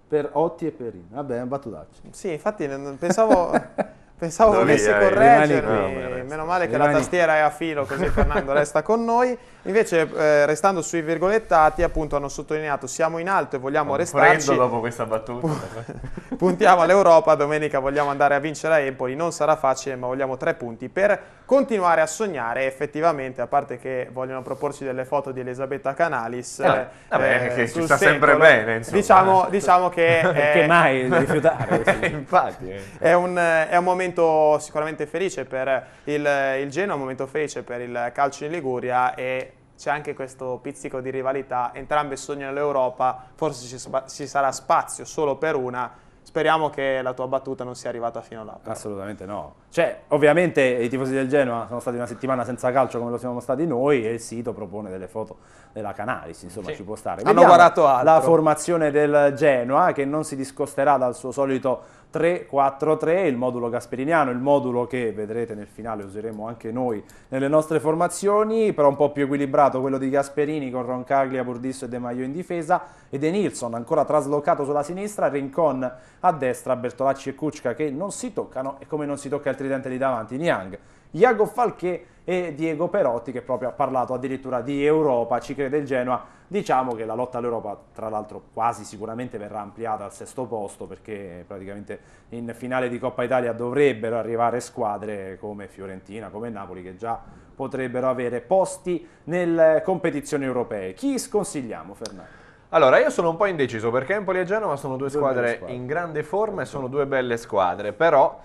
per Otti e Perin. Vabbè, battutaccio. Sì, infatti pensavo, pensavo volesse eh, correggermi. No, Meno male che rimani. la tastiera è a filo, così Fernando resta con noi. Invece, eh, restando sui virgolettati, appunto hanno sottolineato siamo in alto e vogliamo non restarci. Prendo dopo questa battuta. puntiamo all'Europa, domenica vogliamo andare a vincere a Empoli, non sarà facile ma vogliamo tre punti per continuare a sognare effettivamente, a parte che vogliono proporci delle foto di Elisabetta Canalis. Ah, eh, eh, vabbè, che ci sta sempre bene. Insomma. Diciamo, diciamo che... Perché mai rifiutare? Infatti. Eh. È un, è, un, momento sicuramente felice per il, il Genoa, un momento felice per il calcio in Liguria e c'è anche questo pizzico di rivalità, entrambe sognano l'Europa, forse ci, ci, sarà spazio solo per una, speriamo che la tua battuta non sia arrivata fino là. Però. Assolutamente no, cioè ovviamente i tifosi del Genoa sono stati una settimana senza calcio come lo siamo stati noi e il sito propone delle foto della Canalis, insomma sì. ci può stare. Vediamo Hanno guardato altro. La formazione del Genoa che non si discosterà dal suo solito 3-4-3, il modulo gasperiniano, il modulo che vedrete nel finale useremo anche noi nelle nostre formazioni, però un po' più equilibrato quello di Gasperini con Roncaglia, Burdisso e De Maio in difesa ed Enilson ancora traslocato sulla sinistra, Rincon a destra, Bertolacci e Kuczka che non si toccano e come non si tocca il tridente di davanti, Niang Iago Falché e Diego Perotti che proprio ha parlato addirittura di Europa, ci crede il Genoa, diciamo che la lotta all'Europa tra l'altro quasi sicuramente verrà ampliata al sesto posto perché praticamente in finale di Coppa Italia dovrebbero arrivare squadre come Fiorentina, come Napoli che già potrebbero avere posti nelle competizioni europee. Chi sconsigliamo Fernando? Allora, io sono un po' indeciso perché Empoli e Genova sono due, due squadre, squadre in grande forma e sono due belle squadre, però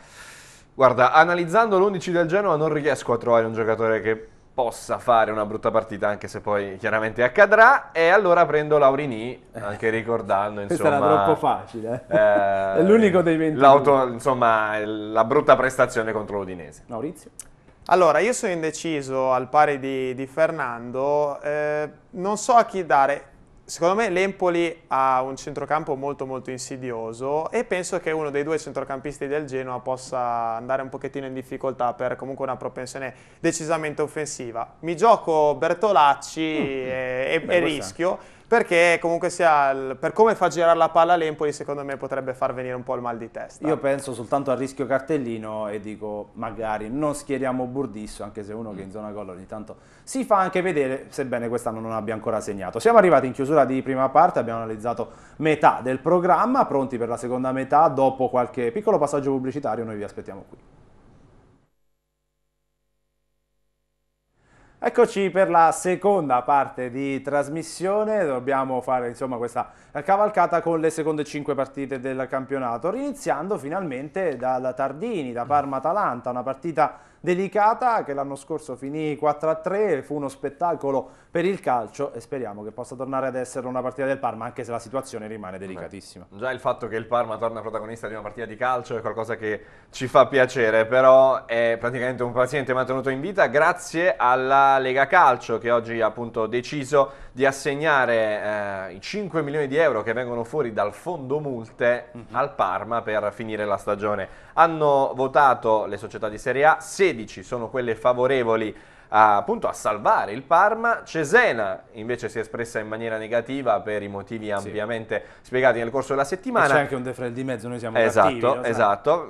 Guarda, analizzando l'11 del Genoa non riesco a trovare un giocatore che possa fare una brutta partita, anche se poi chiaramente accadrà, e allora prendo Laurini, anche ricordando, insomma... era troppo facile, eh. eh? è l'unico dei 20. Insomma, la brutta prestazione contro l'Udinese. Maurizio? Allora, io sono indeciso, al pari di, di Fernando, eh, non so a chi dare Secondo me l'Empoli ha un centrocampo molto molto insidioso e penso che uno dei due centrocampisti del Genoa possa andare un pochettino in difficoltà per comunque una propensione decisamente offensiva. Mi gioco Bertolacci mm e, Beh, e rischio perché comunque sia, per come fa girare la palla l'Empoli secondo me potrebbe far venire un po' il mal di testa. Io penso soltanto al rischio cartellino e dico magari non schieriamo Burdisso, anche se uno che in zona gol ogni tanto si fa anche vedere, sebbene quest'anno non abbia ancora segnato. Siamo arrivati in chiusura di prima parte, abbiamo analizzato metà del programma, pronti per la seconda metà, dopo qualche piccolo passaggio pubblicitario noi vi aspettiamo qui. Eccoci per la seconda parte di trasmissione, dobbiamo fare insomma, questa cavalcata con le seconde cinque partite del campionato, iniziando finalmente dalla Tardini, da mm. Parma-Atalanta, una partita delicata che l'anno scorso finì 4-3, fu uno spettacolo per il calcio e speriamo che possa tornare ad essere una partita del Parma anche se la situazione rimane delicatissima. Beh, già il fatto che il Parma torna protagonista di una partita di calcio è qualcosa che ci fa piacere, però è praticamente un paziente mantenuto in vita grazie alla Lega Calcio che oggi ha appunto deciso di assegnare eh, i 5 milioni di euro che vengono fuori dal fondo multe mm -hmm. al Parma per finire la stagione. Hanno votato le società di Serie A, 16 sono quelle favorevoli a, eh, appunto a salvare il Parma. Cesena invece si è espressa in maniera negativa per i motivi ampiamente sì. spiegati nel corso della settimana. c'è anche un De di mezzo, noi siamo esatto, cattivi. Esatto, esatto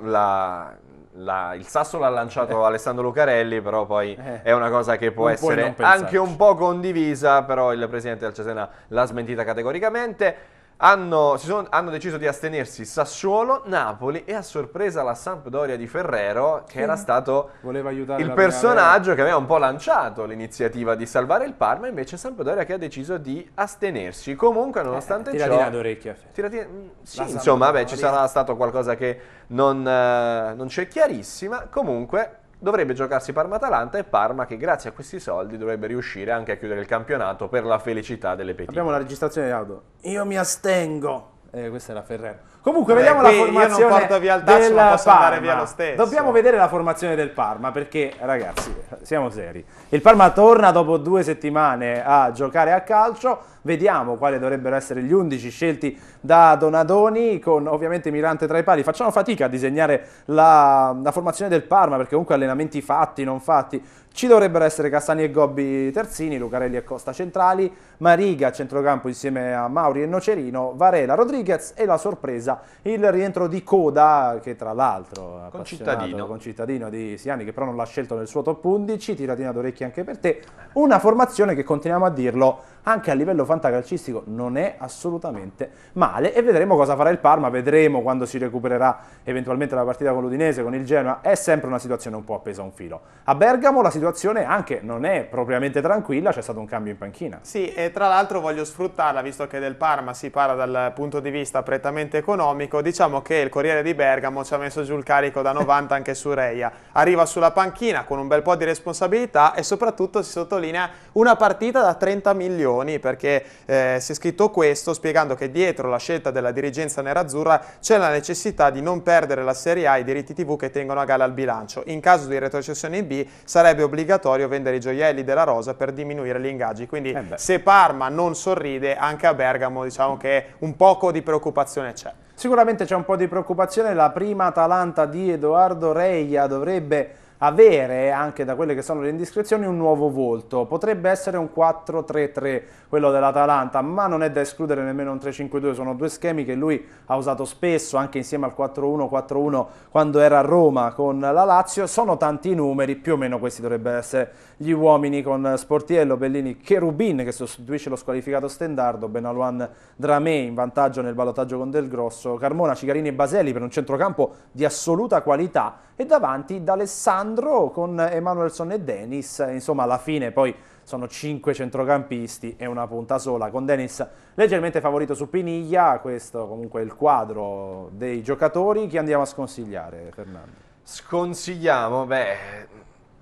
la, il sasso l'ha lanciato eh. Alessandro Lucarelli, però poi eh, è una cosa che può essere anche un po' condivisa, però il presidente del Cesena l'ha smentita categoricamente hanno, sono, hanno, deciso di astenersi Sassuolo, Napoli e a sorpresa la Sampdoria di Ferrero che era stato il personaggio che aveva un po' lanciato l'iniziativa di salvare il Parma invece Sampdoria che ha deciso di astenersi comunque eh, nonostante eh, tirati ciò d'orecchia tirati, mm, sì, insomma beh, ci sarà stato qualcosa che non, eh, non c'è chiarissima comunque dovrebbe giocarsi Parma-Atalanta e Parma che grazie a questi soldi dovrebbe riuscire anche a chiudere il campionato per la felicità delle petite. Abbiamo la registrazione di Audo. Io mi astengo. Eh, questa era Ferrero. Comunque, Beh, vediamo la formazione. Io non porto via il Dazio, ma posso Parma. andare via lo stesso. Dobbiamo vedere la formazione del Parma perché, ragazzi, siamo seri. Il Parma torna dopo due settimane a giocare a calcio Vediamo quali dovrebbero essere gli 11 scelti da Donadoni con ovviamente Mirante tra i pali. Facciamo fatica a disegnare la, la formazione del Parma perché comunque allenamenti fatti, non fatti. Ci dovrebbero essere Cassani e Gobbi terzini, Lucarelli e Costa centrali, Mariga a centrocampo insieme a Mauri e Nocerino, Varela, Rodriguez e la sorpresa, il rientro di Coda che tra l'altro concittadino. concittadino di Siani che però non l'ha scelto nel suo top 11, tiratina d'orecchie anche per te, una formazione che continuiamo a dirlo anche a livello fantacalcistico non è assolutamente male e vedremo cosa farà il Parma, vedremo quando si recupererà eventualmente la partita con l'Udinese, con il Genoa, è sempre una situazione un po' appesa a un filo. A Bergamo la situazione anche non è propriamente tranquilla, c'è stato un cambio in panchina. Sì, e tra l'altro voglio sfruttarla, visto che del Parma si parla dal punto di vista prettamente economico, diciamo che il Corriere di Bergamo ci ha messo giù il carico da 90 anche su Reia, arriva sulla panchina con un bel po' di responsabilità e soprattutto si sottolinea una partita da 30 milioni perché eh, si è scritto questo spiegando che dietro la scelta della dirigenza nerazzurra c'è la necessità di non perdere la Serie A e i diritti TV che tengono a gala il bilancio. In caso di retrocessione in B sarebbe obbligatorio vendere i gioielli della rosa per diminuire gli ingaggi. Quindi eh se Parma non sorride, anche a Bergamo diciamo che un poco di preoccupazione c'è. Sicuramente c'è un po' di preoccupazione, la prima Atalanta di Edoardo Reia dovrebbe avere anche da quelle che sono le indiscrezioni un nuovo volto. Potrebbe essere un 4-3-3 quello dell'Atalanta, ma non è da escludere nemmeno un 3-5-2, sono due schemi che lui ha usato spesso anche insieme al 4-1-4-1 quando era a Roma con la Lazio. Sono tanti i numeri, più o meno questi dovrebbero essere gli uomini con Sportiello, Bellini, Cherubin che sostituisce lo squalificato Stendardo, Benaluan Dramé in vantaggio nel ballottaggio con Del Grosso, Carmona, Cigarini e Baseli per un centrocampo di assoluta qualità e davanti D'Alessandro Alessandro con Emanuelson e Dennis, insomma alla fine poi sono cinque centrocampisti e una punta sola, con Dennis leggermente favorito su Piniglia, questo comunque è il quadro dei giocatori, chi andiamo a sconsigliare Fernando? Sconsigliamo, beh,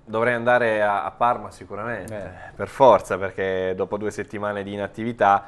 dovrei andare a, a Parma sicuramente, eh. per forza, perché dopo due settimane di inattività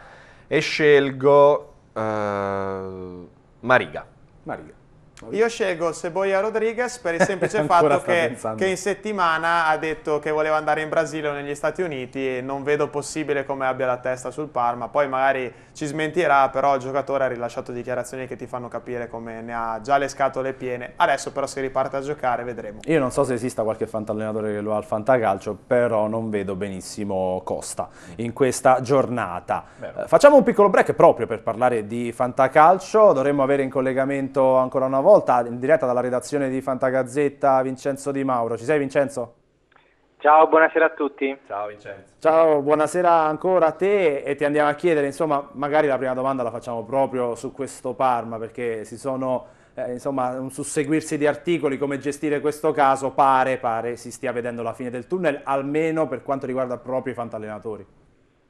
e scelgo eh, Mariga. Mariga. Io scelgo Seboia Rodriguez per il semplice fatto che, che, in settimana ha detto che voleva andare in Brasile o negli Stati Uniti e non vedo possibile come abbia la testa sul Parma. Poi magari ci smentirà, però il giocatore ha rilasciato dichiarazioni che ti fanno capire come ne ha già le scatole piene. Adesso però si riparte a giocare, vedremo. Io non so se esista qualche fantallenatore che lo ha al fantacalcio, però non vedo benissimo Costa in questa giornata. Vero. Eh, facciamo un piccolo break proprio per parlare di fantacalcio. Dovremmo avere in collegamento ancora una volta volta in diretta dalla redazione di Fantagazzetta Vincenzo Di Mauro. Ci sei Vincenzo? Ciao, buonasera a tutti. Ciao Vincenzo. Ciao, buonasera ancora a te e ti andiamo a chiedere, insomma, magari la prima domanda la facciamo proprio su questo Parma perché si sono, eh, insomma, un susseguirsi di articoli, come gestire questo caso, pare, pare si stia vedendo la fine del tunnel, almeno per quanto riguarda proprio i fantallenatori.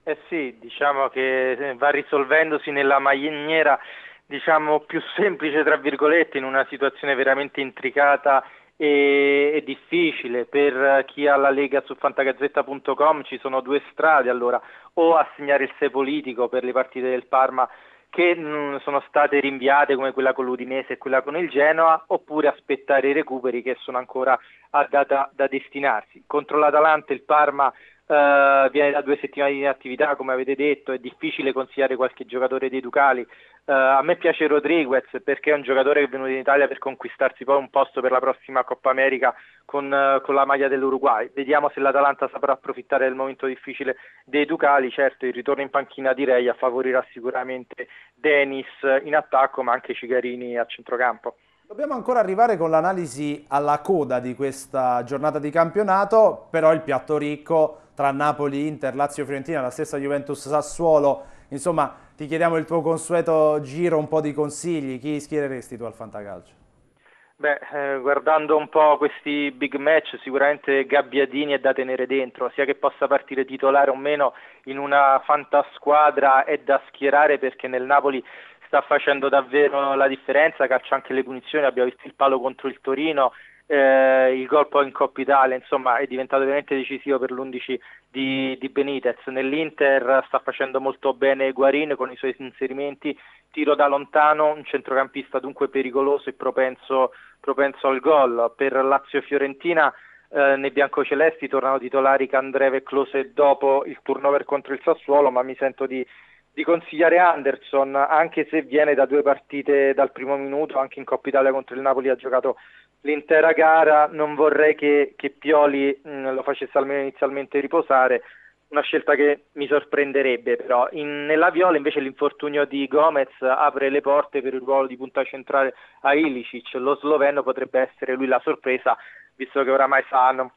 Eh sì, diciamo che va risolvendosi nella maniera diciamo, più semplice, tra virgolette, in una situazione veramente intricata e, e difficile. Per chi ha la Lega su fantagazzetta.com ci sono due strade, allora, o assegnare il 6 politico per le partite del Parma che mm, sono state rinviate come quella con l'Udinese e quella con il Genoa, oppure aspettare i recuperi che sono ancora a data da destinarsi. Contro l'Atalanta il Parma Uh, viene da due settimane di inattività, come avete detto, è difficile consigliare qualche giocatore dei Ducali Uh, a me piace Rodriguez perché è un giocatore che è venuto in Italia per conquistarsi poi un posto per la prossima Coppa America con, uh, con la maglia dell'Uruguay. Vediamo se l'Atalanta saprà approfittare del momento difficile dei Ducali. Certo, il ritorno in panchina di Reia favorirà sicuramente Denis in attacco, ma anche Cigarini a centrocampo. Dobbiamo ancora arrivare con l'analisi alla coda di questa giornata di campionato, però il piatto ricco tra Napoli, Inter, Lazio, Fiorentina, la stessa Juventus Sassuolo Insomma, ti chiediamo il tuo consueto giro, un po' di consigli. Chi schiereresti tu al Fantacalcio? Beh, eh, guardando un po' questi big match, sicuramente Gabbiadini è da tenere dentro, sia che possa partire titolare o meno in una fantasquadra è da schierare perché nel Napoli sta facendo davvero la differenza, calcia anche le punizioni, abbiamo visto il palo contro il Torino, eh, il gol poi in Coppa Italia, insomma è diventato veramente decisivo per l'11 di, di Benitez. Nell'Inter sta facendo molto bene Guarin con i suoi inserimenti, tiro da lontano, un centrocampista dunque pericoloso e propenso, propenso al gol. Per Lazio Fiorentina eh, nei biancocelesti tornano titolari Candreve e Close dopo il turnover contro il Sassuolo, ma mi sento di di consigliare Anderson, anche se viene da due partite dal primo minuto, anche in Coppa Italia contro il Napoli ha giocato l'intera gara, non vorrei che, che Pioli mh, mm, lo facesse almeno inizialmente riposare, una scelta che mi sorprenderebbe però. In, nella Viola invece l'infortunio di Gomez apre le porte per il ruolo di punta centrale a Ilicic, lo sloveno potrebbe essere lui la sorpresa visto che oramai Salah non,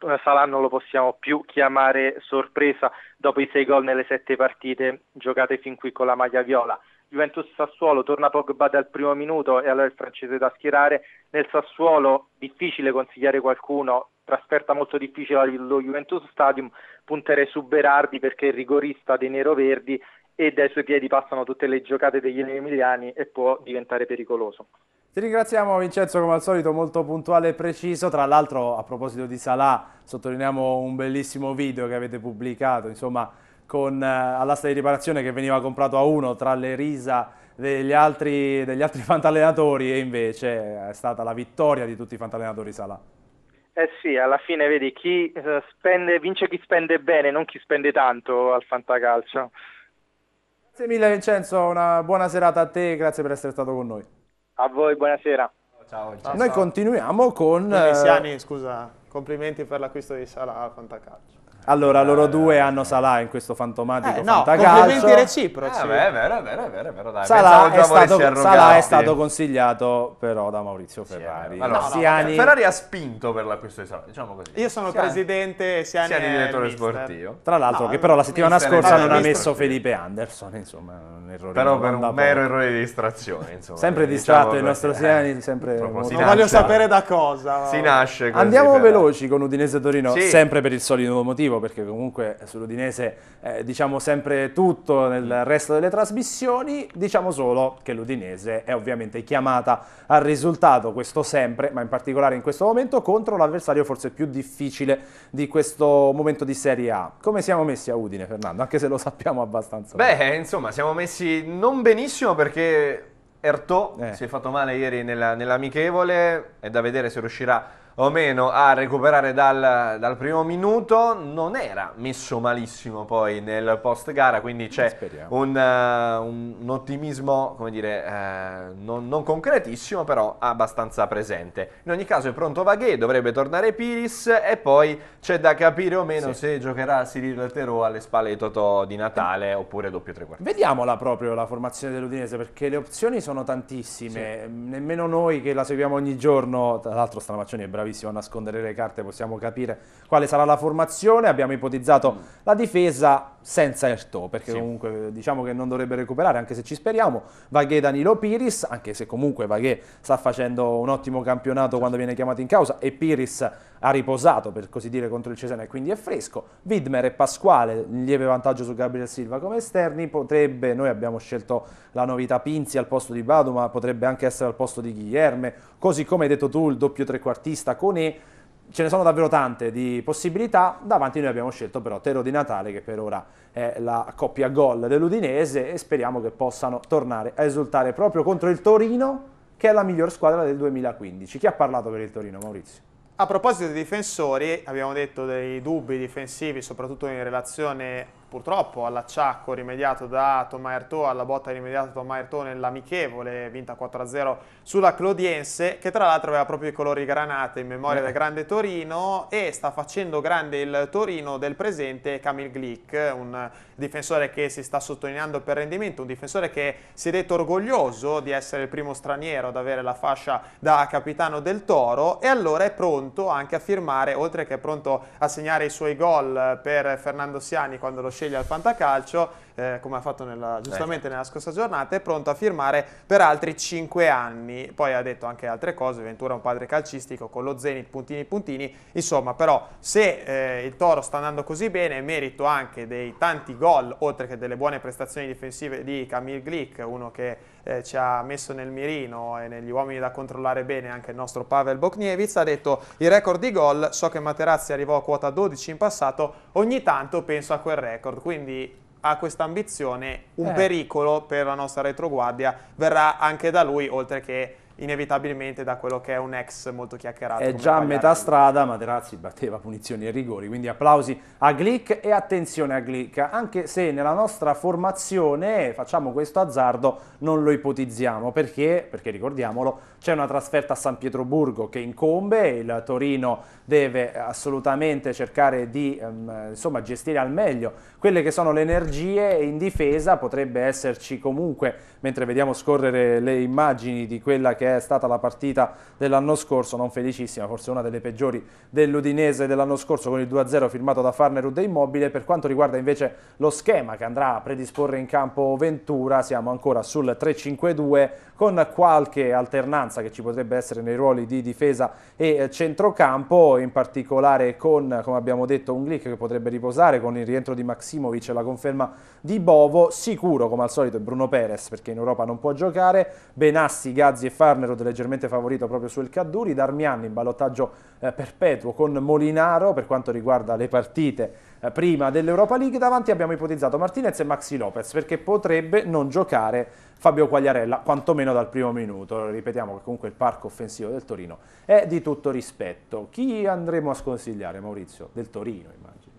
non lo possiamo più chiamare sorpresa dopo i sei gol nelle sette partite giocate fin qui con la maglia viola. Juventus-Sassuolo, torna Pogba dal primo minuto e allora il francese da schierare. Nel Sassuolo difficile consigliare qualcuno, trasferta molto difficile allo Juventus Stadium, punterei su Berardi perché è rigorista dei neroverdi e dai suoi piedi passano tutte le giocate degli emiliani e può diventare pericoloso. Ti ringraziamo Vincenzo come al solito molto puntuale e preciso, tra l'altro a proposito di Salà, sottolineiamo un bellissimo video che avete pubblicato, insomma con, eh, all'asta di riparazione che veniva comprato a uno tra le risa degli altri, degli altri fantallenatori e invece è stata la vittoria di tutti i fantallenatori Sala. Eh sì, alla fine vedi, chi eh, spende, vince chi spende bene, non chi spende tanto al fantacalcio. Grazie mille Vincenzo, una buona serata a te grazie per essere stato con noi. A voi, buonasera. Ciao, ciao. Noi ciao. continuiamo con... Tunisiani, eh... scusa, complimenti per l'acquisto di Sala al fantacalcio. Allora, loro due hanno Salah in questo fantomatico eh, no, complimenti reciproci. Eh, beh, è vero, è vero, è vero, è vero dai. Salah, è stato, Salah è stato consigliato però da Maurizio Ferrari. Sì, allora, no, Ferrari ha spinto per l'acquisto di Salah, diciamo così. Io sono Siani. presidente e Siani, Siani è direttore mister. sportivo. Tra l'altro no, che però la settimana mister, scorsa non ha messo Felipe Anderson, insomma, un errore. Però per un mero errore di distrazione, insomma. Sempre diciamo distratto diciamo il nostro eh. Siani, sempre... Non voglio sapere da cosa. Si nasce così. Andiamo veloci con Udinese Torino, sempre per il solito motivo perché comunque sull'Udinese eh, diciamo sempre tutto nel mm. resto delle trasmissioni, diciamo solo che l'Udinese è ovviamente chiamata al risultato, questo sempre, ma in particolare in questo momento contro l'avversario forse più difficile di questo momento di Serie A. Come siamo messi a Udine Fernando? Anche se lo sappiamo abbastanza. Beh, bene. insomma, siamo messi non benissimo perché Ertò eh. si è fatto male ieri nell'amichevole, è da vedere se riuscirà o meno a recuperare dal, dal, primo minuto. Non era messo malissimo poi nel post gara, quindi c'è un, uh, un, un, ottimismo, come dire, uh, non, non, concretissimo, però abbastanza presente. In ogni caso è pronto Vaghe, dovrebbe tornare Piris e poi c'è da capire o meno sì. se giocherà Cyril Terò alle spalle di Totò di Natale mm. oppure doppio trequartista. Vediamola proprio la formazione dell'Udinese perché le opzioni sono tantissime, sì. nemmeno noi che la seguiamo ogni giorno, tra l'altro Stramaccioni è bravissimo bravissimo a nascondere le carte, possiamo capire quale sarà la formazione, abbiamo ipotizzato la difesa, senza Erto, perché sì. comunque eh, diciamo che non dovrebbe recuperare, anche se ci speriamo. Vaghe Danilo Piris, anche se comunque Vaghe sta facendo un ottimo campionato sì. quando viene chiamato in causa e Piris ha riposato, per così dire, contro il Cesena e quindi è fresco. Widmer e Pasquale, lieve vantaggio su Gabriel Silva come esterni, potrebbe, noi abbiamo scelto la novità Pinzi al posto di Badu, ma potrebbe anche essere al posto di Guilherme, così come hai detto tu, il doppio trequartista con E, ce ne sono davvero tante di possibilità, davanti noi abbiamo scelto però Tero di Natale che per ora è la coppia gol dell'Udinese e speriamo che possano tornare a esultare proprio contro il Torino che è la miglior squadra del 2015. Chi ha parlato per il Torino Maurizio? A proposito dei difensori, abbiamo detto dei dubbi difensivi soprattutto in relazione purtroppo all'acciacco rimediato da Tomai Ertò, alla botta rimediata da Tomai Ertò nell'amichevole vinta 4-0 sulla Clodiense, che tra l'altro aveva proprio i colori granate in memoria eh. del grande Torino e sta facendo grande il Torino del presente Camille Glick, un difensore che si sta sottolineando per rendimento, un difensore che si è detto orgoglioso di essere il primo straniero ad avere la fascia da capitano del Toro e allora è pronto anche a firmare, oltre che è pronto a segnare i suoi gol per Fernando Siani quando lo sceglie al fantacalcio, eh, come ha fatto nella, eh, giustamente eh. nella scorsa giornata, è pronto a firmare per altri 5 anni. Poi ha detto anche altre cose, Ventura è un padre calcistico con lo Zenit, puntini puntini. Insomma, però se eh, il Toro sta andando così bene, è merito anche dei tanti gol, oltre che delle buone prestazioni difensive di Camille Glick, uno che eh, ci ha messo nel mirino e negli uomini da controllare bene anche il nostro Pavel Bokniewicz, ha detto il record di gol, so che Materazzi arrivò a quota 12 in passato, ogni tanto penso a quel record, quindi ha questa ambizione, un eh. pericolo per la nostra retroguardia verrà anche da lui, oltre che inevitabilmente da quello che è un ex molto chiacchierato. È già a metà strada, Materazzi batteva punizioni e rigori, quindi applausi a Glick e attenzione a Glick, anche se nella nostra formazione facciamo questo azzardo, non lo ipotizziamo, perché, perché ricordiamolo, c'è una trasferta a San Pietroburgo che incombe, il Torino deve assolutamente cercare di ehm, insomma, gestire al meglio quelle che sono le energie in difesa potrebbe esserci comunque, mentre vediamo scorrere le immagini di quella che è stata la partita dell'anno scorso, non felicissima, forse una delle peggiori dell'Udinese dell'anno scorso con il 2-0 firmato da Farnerud De Immobile, per quanto riguarda invece lo schema che andrà a predisporre in campo Ventura, siamo ancora sul 3-5-2 con qualche alternanza che ci potrebbe essere nei ruoli di difesa e centrocampo in particolare con, come abbiamo detto, un click che potrebbe riposare con il rientro di Maximovic e la conferma di Bovo, sicuro come al solito è Bruno Perez perché in Europa non può giocare, Benassi, Gazzi e Farnerud leggermente favorito proprio sul Cadduri, Darmian in ballottaggio eh, perpetuo con Molinaro per quanto riguarda le partite eh, prima dell'Europa League, davanti abbiamo ipotizzato Martinez e Maxi Lopez perché potrebbe non giocare Fabio Quagliarella, quantomeno dal primo minuto. Ripetiamo che comunque il parco offensivo del Torino è di tutto rispetto. Chi andremo a sconsigliare, Maurizio? Del Torino, immagino.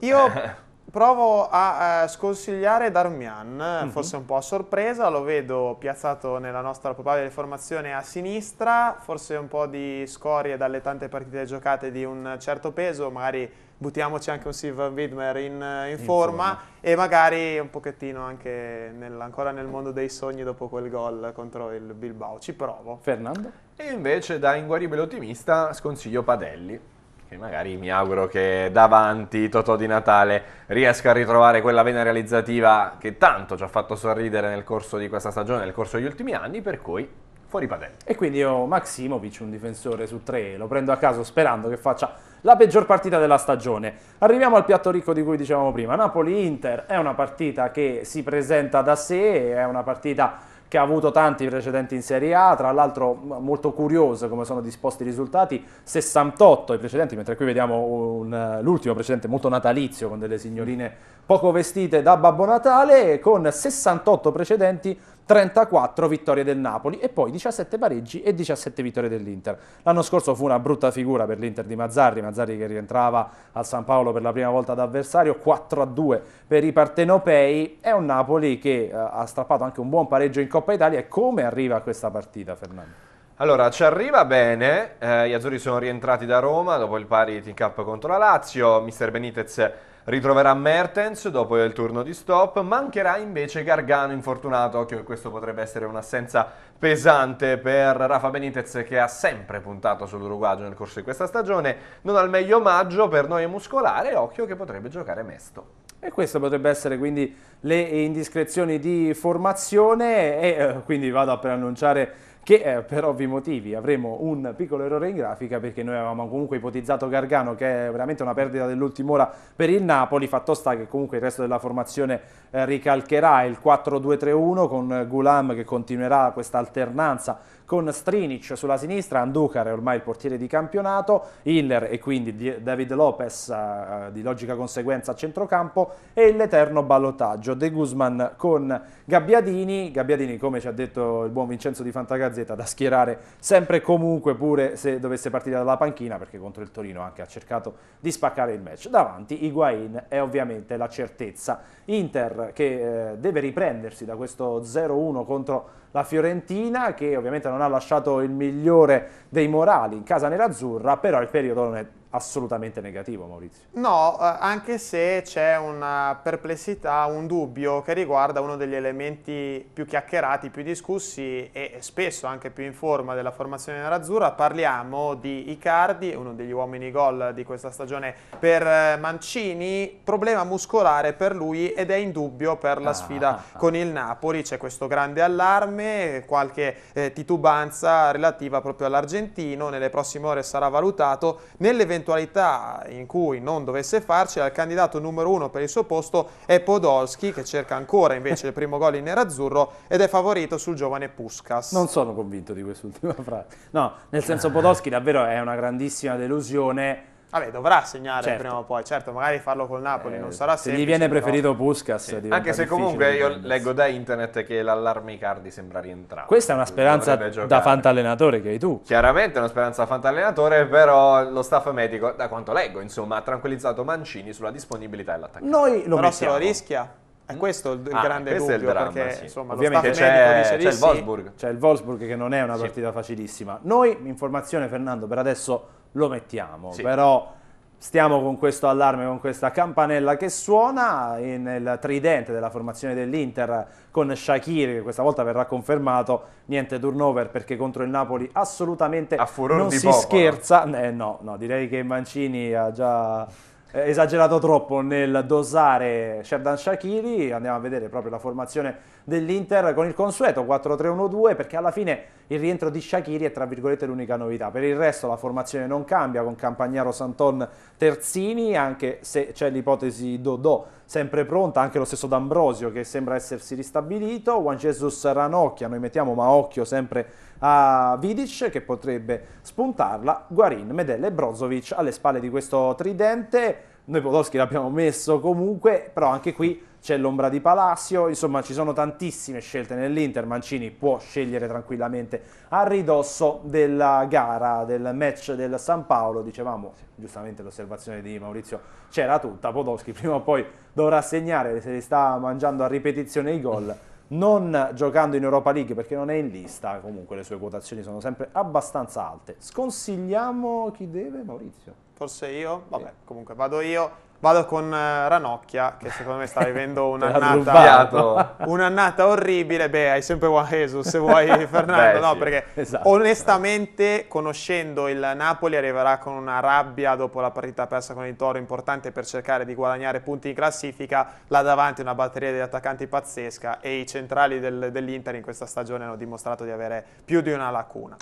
Io Provo a eh, sconsigliare Darmian, mm -hmm. forse un po' a sorpresa, lo vedo piazzato nella nostra probabile formazione a sinistra, forse un po' di scorie dalle tante partite giocate di un certo peso, magari buttiamoci anche un Sylvan Widmer in, in, in forma, forma, e magari un pochettino anche nel, ancora nel mondo dei sogni dopo quel gol contro il Bilbao, ci provo. Fernando? E invece da inguaribile ottimista sconsiglio Padelli che magari mi auguro che davanti Totò di Natale riesca a ritrovare quella vena realizzativa che tanto ci ha fatto sorridere nel corso di questa stagione, nel corso degli ultimi anni, per cui fuori patente. E quindi io Maximovic, un difensore su tre, lo prendo a caso sperando che faccia la peggior partita della stagione. Arriviamo al piatto ricco di cui dicevamo prima, Napoli-Inter è una partita che si presenta da sé, è una partita che ha avuto tanti precedenti in Serie A, tra l'altro molto curioso come sono disposti i risultati, 68 i precedenti, mentre qui vediamo eh, l'ultimo precedente molto natalizio con delle signorine poco vestite da Babbo Natale, con 68 precedenti 34 vittorie del Napoli e poi 17 pareggi e 17 vittorie dell'Inter. L'anno scorso fu una brutta figura per l'Inter di Mazzarri, Mazzarri che rientrava al San Paolo per la prima volta da avversario, 4-2 per i partenopei, è un Napoli che eh, ha strappato anche un buon pareggio in Coppa Italia e come arriva a questa partita Fernando? Allora, ci arriva bene, eh, gli Azzurri sono rientrati da Roma dopo il pari di Team Cup contro la Lazio, mister Benitez ritroverà Mertens dopo il turno di stop, mancherà invece Gargano infortunato, occhio che questo potrebbe essere un'assenza pesante per Rafa Benitez che ha sempre puntato sull'Uruguagio nel corso di questa stagione, non al meglio maggio per noi muscolare, occhio che potrebbe giocare Mesto. E queste potrebbero essere quindi le indiscrezioni di formazione e eh, quindi vado a preannunciare che eh, per ovvi motivi avremo un piccolo errore in grafica perché noi avevamo comunque ipotizzato Gargano che è veramente una perdita dell'ultima ora per il Napoli, fatto sta che comunque il resto della formazione eh, ricalcherà il 4-2-3-1 con Gulam che continuerà questa alternanza con Strinic sulla sinistra, Anducar è ormai il portiere di campionato, Hiller e quindi David Lopez eh, di logica conseguenza a centrocampo e l'eterno ballottaggio De Guzman con Gabbiadini, Gabbiadini come ci ha detto il buon Vincenzo di Fantagazzetta da schierare sempre e comunque pure se dovesse partire dalla panchina perché contro il Torino anche ha cercato di spaccare il match. Davanti Higuain è ovviamente la certezza. Inter che eh, deve riprendersi da questo 0-1 contro la Fiorentina che ovviamente non ha lasciato il migliore dei morali in casa nerazzurra, però il periodo non è assolutamente negativo, Maurizio. No, eh, anche se c'è una perplessità, un dubbio che riguarda uno degli elementi più chiacchierati, più discussi e spesso anche più in forma della formazione nerazzurra. Parliamo di Icardi, uno degli uomini gol di questa stagione per eh, Mancini, problema muscolare per lui ed è in dubbio per la ah, sfida ah, con il Napoli. C'è questo grande allarme, qualche eh, titubanza relativa proprio all'argentino, nelle prossime ore sarà valutato. Nelle nell'eventualità in cui non dovesse farcela, il candidato numero uno per il suo posto è Podolski, che cerca ancora invece il primo gol in nerazzurro ed è favorito sul giovane Puskas. Non sono convinto di quest'ultima frase. No, nel senso Podolski davvero è una grandissima delusione Vabbè, dovrà segnare certo. prima o poi, certo, magari farlo col Napoli eh, non sarà se gli viene preferito Puskas. Sì. Anche se comunque io leggo da internet che l'allarme Icardi sembra rientrato. Questa è una speranza da fantallenatore che hai tu. Chiaramente è una speranza da fantallenatore, però lo staff medico, da quanto leggo, insomma, ha tranquillizzato Mancini sulla disponibilità dell'attaccante. Noi lo però se lo rischia. È mm? questo il ah, grande dubbio, il dramma, perché sì. insomma, Ovviamente c'è, c'è, il sì. Wolfsburg. C'è il Wolfsburg che non è una partita facilissima. Noi, informazione Fernando, per adesso lo mettiamo, sì. però stiamo con questo allarme, con questa campanella che suona nel tridente della formazione dell'Inter con Shakiri che questa volta verrà confermato, niente turnover perché contro il Napoli assolutamente A non si popolo. scherza, eh, no, no, direi che Mancini ha già esagerato troppo nel dosare Sherdan Shakiri, andiamo a vedere proprio la formazione dell'Inter con il consueto 4-3-1-2 perché alla fine il rientro di Shakiri è tra virgolette l'unica novità. Per il resto la formazione non cambia con Campagnaro, Santon, Terzini, anche se c'è l'ipotesi Dodò sempre pronta, anche lo stesso D'Ambrosio che sembra essersi ristabilito, Juan Jesus Ranocchia, noi mettiamo ma occhio sempre a Vidic che potrebbe spuntarla, Guarin, Medella e Brozovic alle spalle di questo tridente. Noi Podolski l'abbiamo messo comunque, però anche qui c'è l'ombra di Palacio, insomma ci sono tantissime scelte nell'Inter, Mancini può scegliere tranquillamente a ridosso della gara, del match del San Paolo, dicevamo, giustamente l'osservazione di Maurizio c'era tutta, Podolski prima o poi dovrà segnare, se li sta mangiando a ripetizione i gol, non giocando in Europa League perché non è in lista, comunque le sue quotazioni sono sempre abbastanza alte. Sconsigliamo chi deve, Maurizio. Forse io? Vabbè, comunque vado io. Vado con eh, Ranocchia, che secondo me sta vivendo un'annata, un'annata orribile. Beh, hai sempre Juan Jesus, se vuoi Fernando. Beh, no, sì, perché esatto. onestamente, conoscendo il Napoli, arriverà con una rabbia dopo la partita persa con il Toro, importante per cercare di guadagnare punti in classifica. Là davanti una batteria di attaccanti pazzesca e i centrali del, dell'Inter in questa stagione hanno dimostrato di avere più di una lacuna.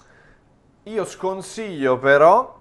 Io sconsiglio però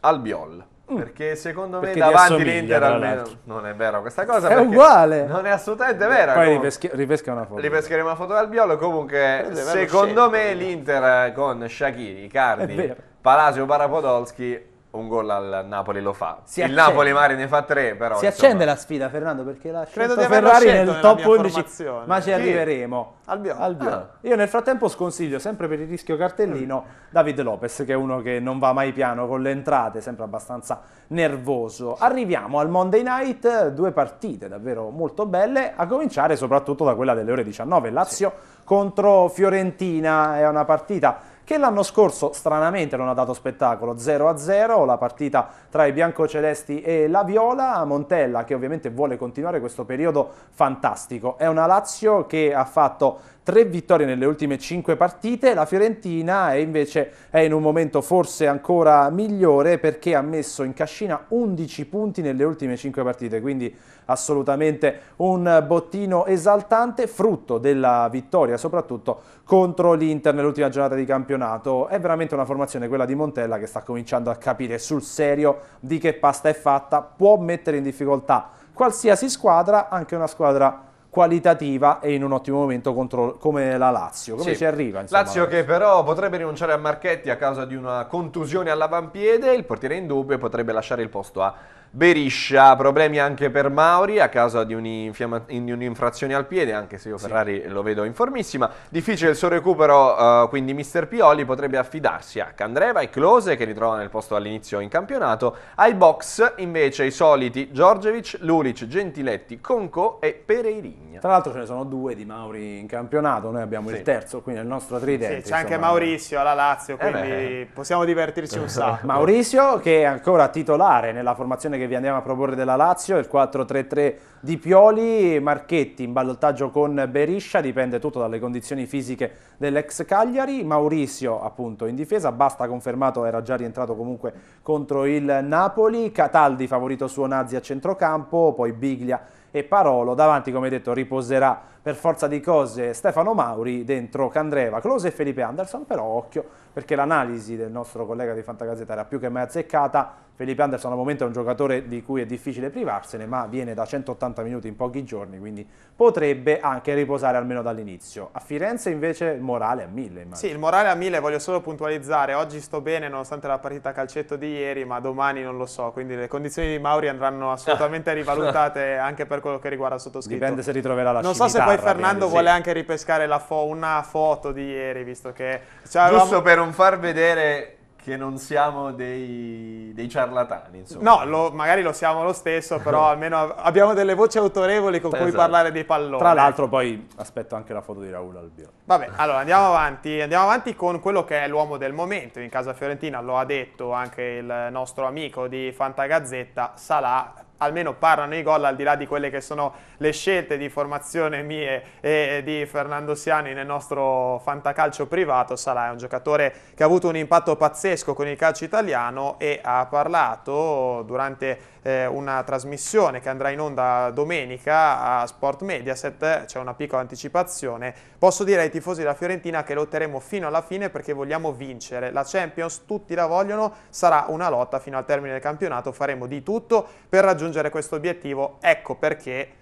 Albiol. Mm. Perché secondo me davanti l'Inter almeno non è vero questa cosa. È uguale. Non è assolutamente vera. Poi ripeschi- ripesca una foto. Ripescheremo una foto dal biolo. Comunque, Prende, secondo me l'Inter con Shakiri, Cardi, Palacio Parapodolski un gol al Napoli lo fa. Si il Napoli Mari ne fa tre, però. Si insomma. accende la sfida, Fernando, perché la Credo Ferrari nel top 11, ma ci sì. arriveremo. Albion. Albion. Ah. Io nel frattempo sconsiglio, sempre per il rischio cartellino, David Lopez, che è uno che non va mai piano con le entrate, sempre abbastanza nervoso. Arriviamo al Monday Night, due partite davvero molto belle, a cominciare soprattutto da quella delle ore 19, Lazio sì. contro Fiorentina, è una partita che l'anno scorso stranamente non ha dato spettacolo, 0-0 la partita tra i biancocelesti e la Viola, Montella che ovviamente vuole continuare questo periodo fantastico, è una Lazio che ha fatto tre vittorie nelle ultime cinque partite, la Fiorentina è invece è in un momento forse ancora migliore perché ha messo in cascina 11 punti nelle ultime cinque partite, quindi assolutamente un bottino esaltante, frutto della vittoria soprattutto contro l'Inter nell'ultima giornata di campionato. È veramente una formazione quella di Montella che sta cominciando a capire sul serio di che pasta è fatta, può mettere in difficoltà qualsiasi squadra, anche una squadra qualitativa e in un ottimo momento contro, come la Lazio. Come sì. ci arriva? Insomma, Lazio che però potrebbe rinunciare a Marchetti a causa di una contusione all'avampiede, il portiere in dubbio potrebbe lasciare il posto a Beriscia, problemi anche per Mauri a causa di, un'infrazione al piede, anche se io Ferrari sì. lo vedo in formissima. Difficile il suo recupero, uh, quindi mister Pioli potrebbe affidarsi a Candreva e Close che ritrova nel posto all'inizio in campionato. Ai box invece i soliti Giorgevic, Lulic, Gentiletti, Conco e Pereirigna. Tra l'altro ce ne sono due di Mauri in campionato, noi abbiamo sì. il terzo, quindi il nostro tridente. Sì, c'è insomma. anche Maurizio alla Lazio, eh quindi eh possiamo divertirci un sacco. Maurizio che è ancora titolare nella formazione che vi andiamo a proporre della Lazio, il 4-3-3 di Pioli, Marchetti in ballottaggio con Beriscia, dipende tutto dalle condizioni fisiche dell'ex Cagliari, Maurizio appunto in difesa, Basta confermato, era già rientrato comunque contro il Napoli, Cataldi favorito suo Nazi a centrocampo, poi Biglia e Parolo, davanti come detto riposerà per forza di cose Stefano Mauri dentro Candreva, Close e Felipe Anderson, però occhio perché l'analisi del nostro collega di Fantagazzetta era più che mai azzeccata, Felipe Anderson al momento è un giocatore di cui è difficile privarsene, ma viene da 180 minuti in pochi giorni, quindi potrebbe anche riposare almeno dall'inizio. A Firenze invece il morale a 1000. Sì, il morale a 1000, voglio solo puntualizzare, oggi sto bene nonostante la partita calcetto di ieri, ma domani non lo so, quindi le condizioni di Mauri andranno assolutamente rivalutate anche per quello che riguarda il sottoscritto. Dipende se ritroverà la non scimitata. So Fernando vuole anche ripescare fo- una foto di ieri, visto che... Cioè, Giusto avevamo... per non far vedere che non siamo dei, dei ciarlatani. Insomma. No, lo, magari lo siamo lo stesso, però almeno abbiamo delle voci autorevoli con esatto. cui parlare dei palloni. Tra l'altro poi aspetto anche la foto di Raul Albiol. Vabbè, allora andiamo avanti, andiamo avanti con quello che è l'uomo del momento in casa Fiorentina, lo ha detto anche il nostro amico di Fantagazzetta, Salah, almeno parlano i gol al di là di quelle che sono le scelte di formazione mie e di Fernando Siani nel nostro fantacalcio privato Salah è un giocatore che ha avuto un impatto pazzesco con il calcio italiano e ha parlato durante eh, una trasmissione che andrà in onda domenica a Sport Mediaset, c'è una piccola anticipazione. Posso dire ai tifosi della Fiorentina che lotteremo fino alla fine perché vogliamo vincere. La Champions tutti la vogliono, sarà una lotta fino al termine del campionato, faremo di tutto per raggiungere questo obiettivo. Ecco perché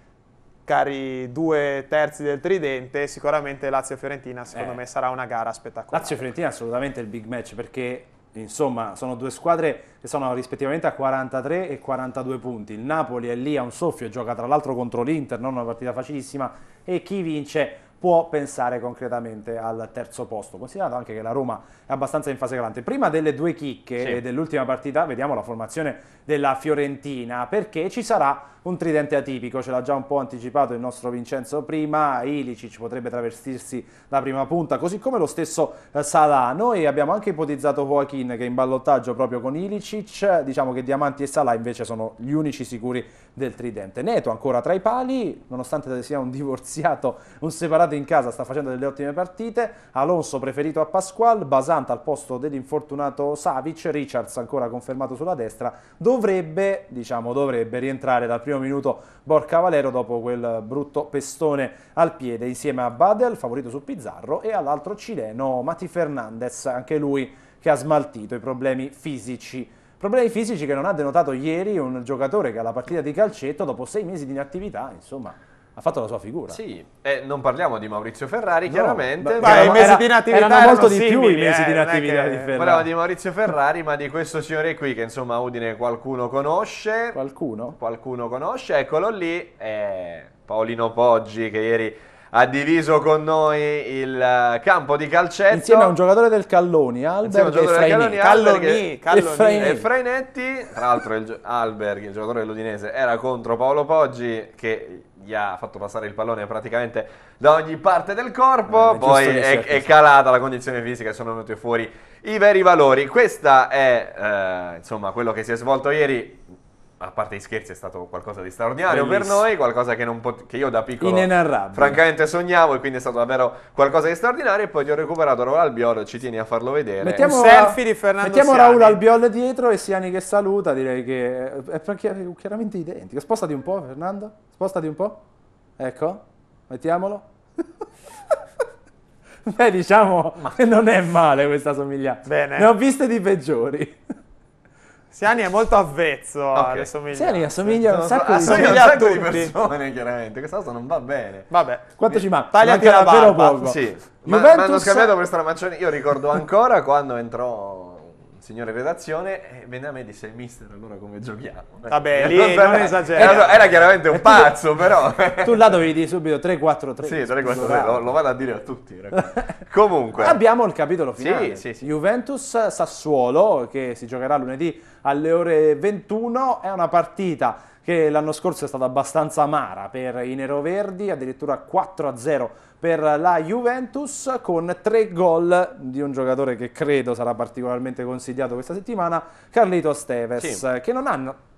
cari due terzi del tridente, sicuramente Lazio-Fiorentina secondo eh. me sarà una gara spettacolare. Lazio-Fiorentina è assolutamente il big match perché Insomma, sono due squadre che sono rispettivamente a 43 e 42 punti. Il Napoli è lì a un soffio, gioca tra l'altro contro l'Inter, non una partita facilissima, e chi vince può pensare concretamente al terzo posto, considerato anche che la Roma è abbastanza in fase calante. Prima delle due chicche sì. e dell'ultima partita vediamo la formazione della Fiorentina, perché ci sarà un tridente atipico, ce l'ha già un po' anticipato il nostro Vincenzo prima, Ilicic potrebbe travestirsi la prima punta, così come lo stesso eh, Salà. Noi abbiamo anche ipotizzato Joaquin che è in ballottaggio proprio con Ilicic, diciamo che Diamanti e Salà invece sono gli unici sicuri del tridente. Neto ancora tra i pali, nonostante sia un divorziato, un separato tornato in casa sta facendo delle ottime partite, Alonso preferito a Pasquale, Basanta al posto dell'infortunato Savic, Richards ancora confermato sulla destra, dovrebbe, diciamo dovrebbe rientrare dal primo minuto Borca Valero dopo quel brutto pestone al piede insieme a Badel favorito su Pizzarro e all'altro cileno Mati Fernandez, anche lui che ha smaltito i problemi fisici. Problemi fisici che non ha denotato ieri un giocatore che alla partita di calcetto dopo sei mesi di inattività, insomma, ha fatto la sua figura. Sì, e non parliamo di Maurizio Ferrari, no, chiaramente. Ma, ma erano, i mesi era, di inattività erano molto simili, di più i mesi eh, di natività di Ferrari. Parliamo di Maurizio Ferrari, ma di questo signore qui che insomma Udine qualcuno conosce. Qualcuno? Qualcuno conosce, eccolo lì, è Paolino Poggi che ieri ha diviso con noi il campo di calcetto. Insieme a un giocatore del Calloni, Alberg e Frainetti. Calloni, Calloni e Frainetti. Tra l'altro il, Alberg, il giocatore dell'Udinese, era contro Paolo Poggi che gli ha fatto passare il pallone praticamente da ogni parte del corpo, eh, poi è, è, calata la condizione fisica e sono venuti fuori i veri valori. Questa è eh, insomma quello che si è svolto ieri, a parte i scherzi, è stato qualcosa di straordinario Bellissimo. per noi, qualcosa che, pot- che io da piccolo francamente sognavo e quindi è stato davvero qualcosa di straordinario e poi ti ho recuperato Raul Albiol, ci tieni a farlo vedere. Mettiamo Un selfie di Fernando Mettiamo Siani. Raul Albiol dietro e Siani che saluta, direi che eh, è, è eh, chiaramente identico. Spostati un po' Fernando, spostati un po', ecco, mettiamolo. Beh, diciamo Ma. che non è male questa somiglianza. Bene. Ne ho viste di peggiori. Siani è molto avvezzo okay. alle somiglianze. Siani assomiglia a un sacco, assomiglia di... un sacco di persone, chiaramente. Questa cosa non va bene. Vabbè. Quanto ci manca? Tagliati manca la davvero barba. Sì. Ma, Juventus... ma hanno scambiato questa ramaccione. Io ricordo ancora quando entrò signore redazione, e venne a me e disse, mister, allora come giochiamo? Vabbè, lì non, non esagero. Era, era, chiaramente un pazzo, tu, però. tu là dovevi dire subito 3-4-3. Sì, 3-4-3, lo, lo, vado a dire a tutti. Comunque. Abbiamo il capitolo finale. Sì, sì, sì. Juventus-Sassuolo, che si giocherà lunedì alle ore 21. È una partita che l'anno scorso è stata abbastanza amara per i neroverdi, addirittura 4-0 per la Juventus con tre gol di un giocatore che credo sarà particolarmente consigliato questa settimana, Carlito Steves, sì. che non ha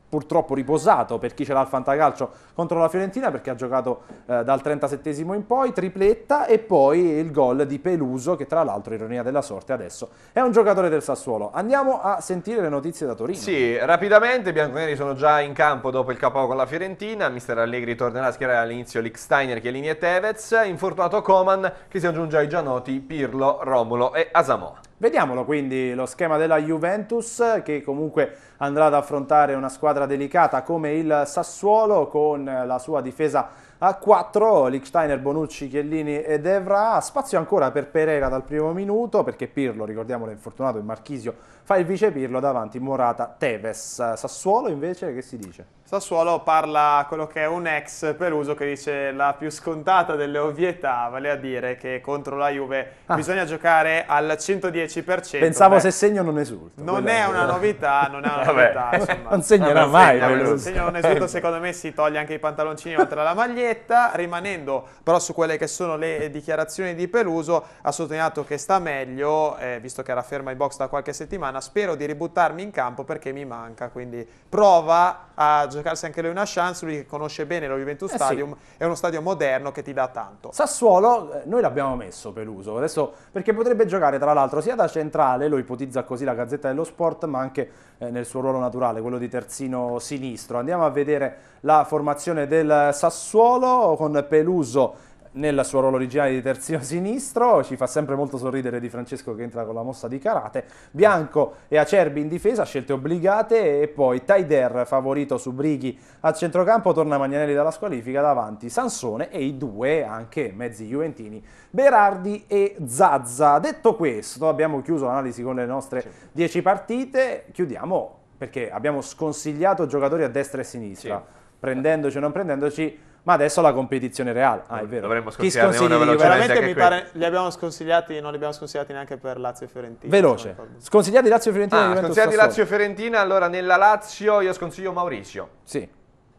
purtroppo riposato per chi ce l'ha al fantacalcio contro la Fiorentina perché ha giocato eh, dal 37 in poi, tripletta e poi il gol di Peluso che tra l'altro, ironia della sorte, adesso è un giocatore del Sassuolo. Andiamo a sentire le notizie da Torino. Sì, rapidamente, i bianconeri sono già in campo dopo il capo con la Fiorentina, mister Allegri tornerà a schierare all'inizio Licksteiner, Chiellini e Tevez, infortunato Coman che si aggiunge ai già noti Pirlo, Romulo e Asamoa. Vediamolo quindi lo schema della Juventus che comunque andrà ad affrontare una squadra delicata come il Sassuolo con la sua difesa a 4, Lichsteiner, Bonucci, Chiellini ed Evra, spazio ancora per Pereira dal primo minuto perché Pirlo, ricordiamolo infortunato, il Marchisio fa il vice Pirlo davanti Morata, Teves, Sassuolo invece che si dice? Sassuolo parla quello che è un ex Peluso che dice la più scontata delle ovvietà, vale a dire che contro la Juve ah. bisogna giocare al 110%. Pensavo beh, se segno non esulto. Non è una novità, non è una novità. Insomma. Non segnerà non mai. Segna, se segno non esulto secondo me si toglie anche i pantaloncini oltre alla maglietta, rimanendo però su quelle che sono le dichiarazioni di Peluso, ha sottolineato che sta meglio, eh, visto che era ferma in box da qualche settimana, spero di ributtarmi in campo perché mi manca, quindi prova a giocarsi anche lui una chance, lui che conosce bene lo Juventus eh Stadium, sì. è uno stadio moderno che ti dà tanto. Sassuolo, eh, noi l'abbiamo messo Peluso, adesso perché potrebbe giocare tra l'altro sia da centrale, lo ipotizza così la Gazzetta dello Sport, ma anche eh, nel suo ruolo naturale, quello di terzino sinistro. Andiamo a vedere la formazione del Sassuolo con Peluso nel suo ruolo originale di terzino sinistro, ci fa sempre molto sorridere Di Francesco che entra con la mossa di karate, Bianco e Acerbi in difesa, scelte obbligate e poi Taider favorito su Brighi al centrocampo, torna Magnanelli dalla squalifica, davanti Sansone e i due anche mezzi juventini, Berardi e Zazza. Detto questo abbiamo chiuso l'analisi con le nostre 10 partite, chiudiamo perché abbiamo sconsigliato giocatori a destra e a sinistra, sì. prendendoci o non prendendoci ma adesso la competizione reale. Ah, è vero. Dovremmo sconsigliarne una velocemente mi pare, li abbiamo sconsigliati, non li abbiamo sconsigliati neanche per Lazio e Fiorentina. Veloce. Sconsigliati Lazio e Fiorentina. Ah, sconsigliati Lazio e Fiorentina, allora nella Lazio io sconsiglio Maurizio. Sì.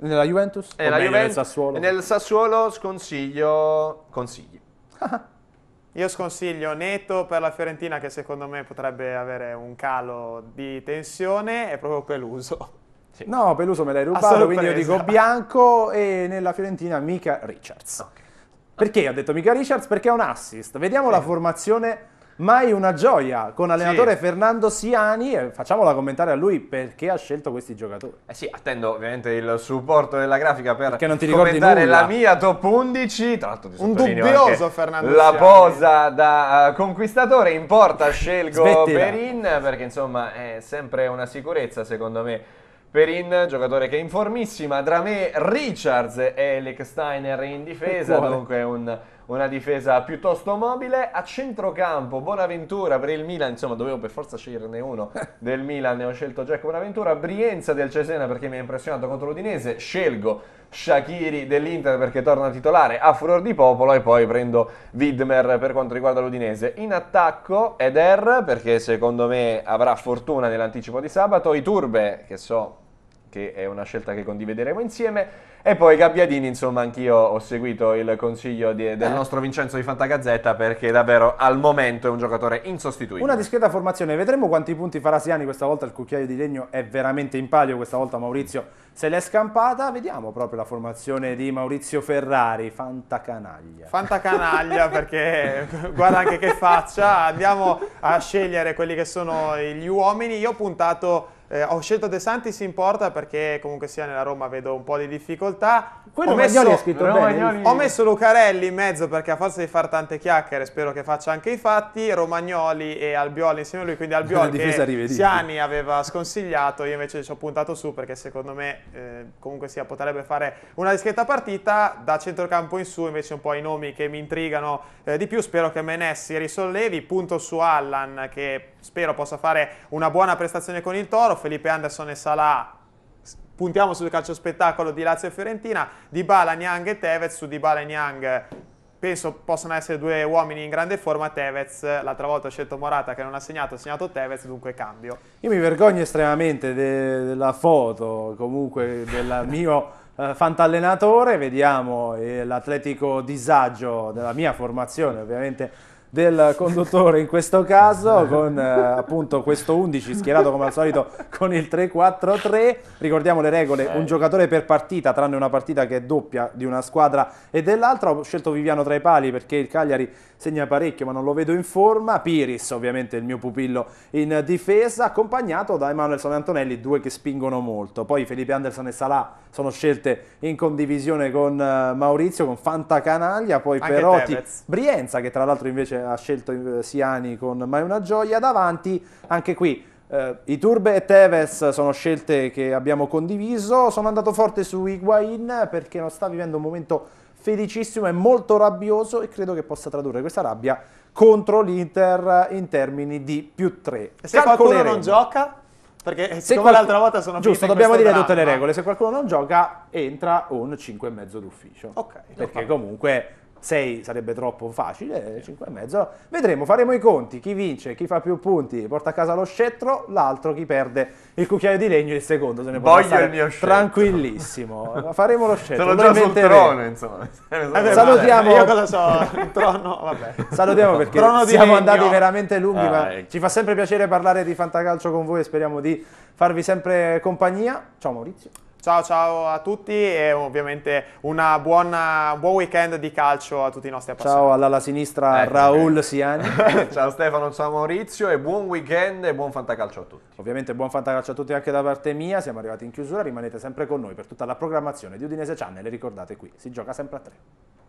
Nella Juventus? E nella Juventus, nel Sassuolo? Nel Sassuolo sconsiglio... Consigli. Io sconsiglio Neto per la Fiorentina che secondo me potrebbe avere un calo di tensione è proprio Peluso. Sì. No, Peluso me l'hai rubato, quindi io dico Bianco e nella Fiorentina mica Richards. Okay. Perché ho detto mica Richards? Perché è un assist. Vediamo sì. la formazione mai una gioia con allenatore sì. Fernando Siani facciamola commentare a lui perché ha scelto questi giocatori. Eh sì, attendo ovviamente il supporto della grafica per commentare nulla. la mia top 11. Tra l'altro Un dubbioso Fernando La Siani. posa da eh, conquistatore in porta scelgo Svettila. Perin perché insomma è sempre una sicurezza secondo me Perin, giocatore che è in formissima, Dramé, Richards e Lick Steiner in difesa, dunque un una difesa piuttosto mobile. A centrocampo Bonaventura per il Milan, insomma dovevo per forza sceglierne uno del Milan, ne ho scelto Jack Bonaventura. Brienza del Cesena perché mi ha impressionato contro l'Udinese, scelgo Shakiri dell'Inter perché torna titolare a furor di popolo e poi prendo Widmer per quanto riguarda l'Udinese. In attacco Eder perché secondo me avrà fortuna nell'anticipo di sabato, i Turbe che so che è una scelta che condivideremo insieme. E poi Gabbiadini, insomma, anch'io ho seguito il consiglio di, del eh. nostro Vincenzo di Fantagazzetta perché davvero al momento è un giocatore insostituibile. Una discreta formazione, vedremo quanti punti farà Siani questa volta, il cucchiaio di legno è veramente in palio, questa volta Maurizio se l'è scampata, vediamo proprio la formazione di Maurizio Ferrari, fantacanaglia. Fantacanaglia perché guarda anche che faccia, andiamo a scegliere quelli che sono gli uomini, io ho puntato eh, ho scelto De Santis in porta perché comunque sia nella Roma vedo un po' di difficoltà. Quello ho messo, è scritto no, bene. Ho messo Lucarelli in mezzo perché a forza di fare tante chiacchiere spero che faccia anche i fatti. Romagnoli e Albioli insieme a lui, quindi Albioli che Siani aveva sconsigliato, io invece ci ho puntato su perché secondo me eh, comunque sia potrebbe fare una discreta partita. Da centrocampo in su invece un po' i nomi che mi intrigano eh, di più, spero che Menessi risollevi, punto su Allan che spero possa fare una buona prestazione con il Toro Felipe Anderson e Salah puntiamo sul calcio spettacolo di Lazio e Fiorentina, Dybala, Niang e Tevez, su Dybala e Niang penso possano essere due uomini in grande forma, Tevez l'altra volta ho scelto Morata che non ha segnato, ha segnato Tevez, dunque cambio. Io mi vergogno estremamente de della foto comunque del mio eh, fantallenatore, vediamo eh, l'atletico disagio della mia formazione ovviamente del conduttore in questo caso con eh, appunto questo 11 schierato come al solito con il 3-4-3 ricordiamo le regole eh. un giocatore per partita tranne una partita che è doppia di una squadra e dell'altra ho scelto Viviano tra i pali perché il Cagliari segna parecchio ma non lo vedo in forma Piris ovviamente il mio pupillo in difesa accompagnato da Emanuele e Antonelli due che spingono molto poi Felipe Anderson e Salah sono scelte in condivisione con eh, Maurizio con Fanta Canaglia poi Anche Perotti Tevez. Brienza che tra l'altro invece ha scelto eh, Siani con Mai una gioia, davanti anche qui eh, Turbe e Tevez sono scelte che abbiamo condiviso, sono andato forte su Higuain perché non sta vivendo un momento felicissimo, è molto rabbioso e credo che possa tradurre questa rabbia contro l'Inter in termini di più 3. se qualcuno non gioca? Perché eh, se qualcuno, l'altra volta sono Giusto, dobbiamo dire dramma. tutte le regole. Se qualcuno non gioca, entra un 5 e mezzo d'ufficio. Ok. Perché comunque 6 sarebbe troppo facile, 5 e mezzo. Vedremo, faremo i conti, chi vince, chi fa più punti porta a casa lo scettro, l'altro chi perde il cucchiaio di legno il secondo se ne può Voglio il mio scettro. Tranquillissimo, faremo lo scettro. Sono già sul trono, insomma. Vabbè, salutiamo. Io cosa so, il trono, vabbè. Salutiamo perché trono siamo legno. andati veramente lunghi, ah, ma ecco. ci fa sempre piacere parlare di fantacalcio con voi e speriamo di farvi sempre compagnia. Ciao Maurizio. Ciao ciao a tutti e ovviamente buona, un buon weekend di calcio a tutti i nostri appassionati. Ciao all'ala sinistra ecco, Raul okay. Siani. ciao Stefano, ciao Maurizio e buon weekend e buon fantacalcio a tutti. Ovviamente buon fantacalcio a tutti anche da parte mia, siamo arrivati in chiusura, rimanete sempre con noi per tutta la programmazione di Udinese Channel ricordate qui, si gioca sempre a tre.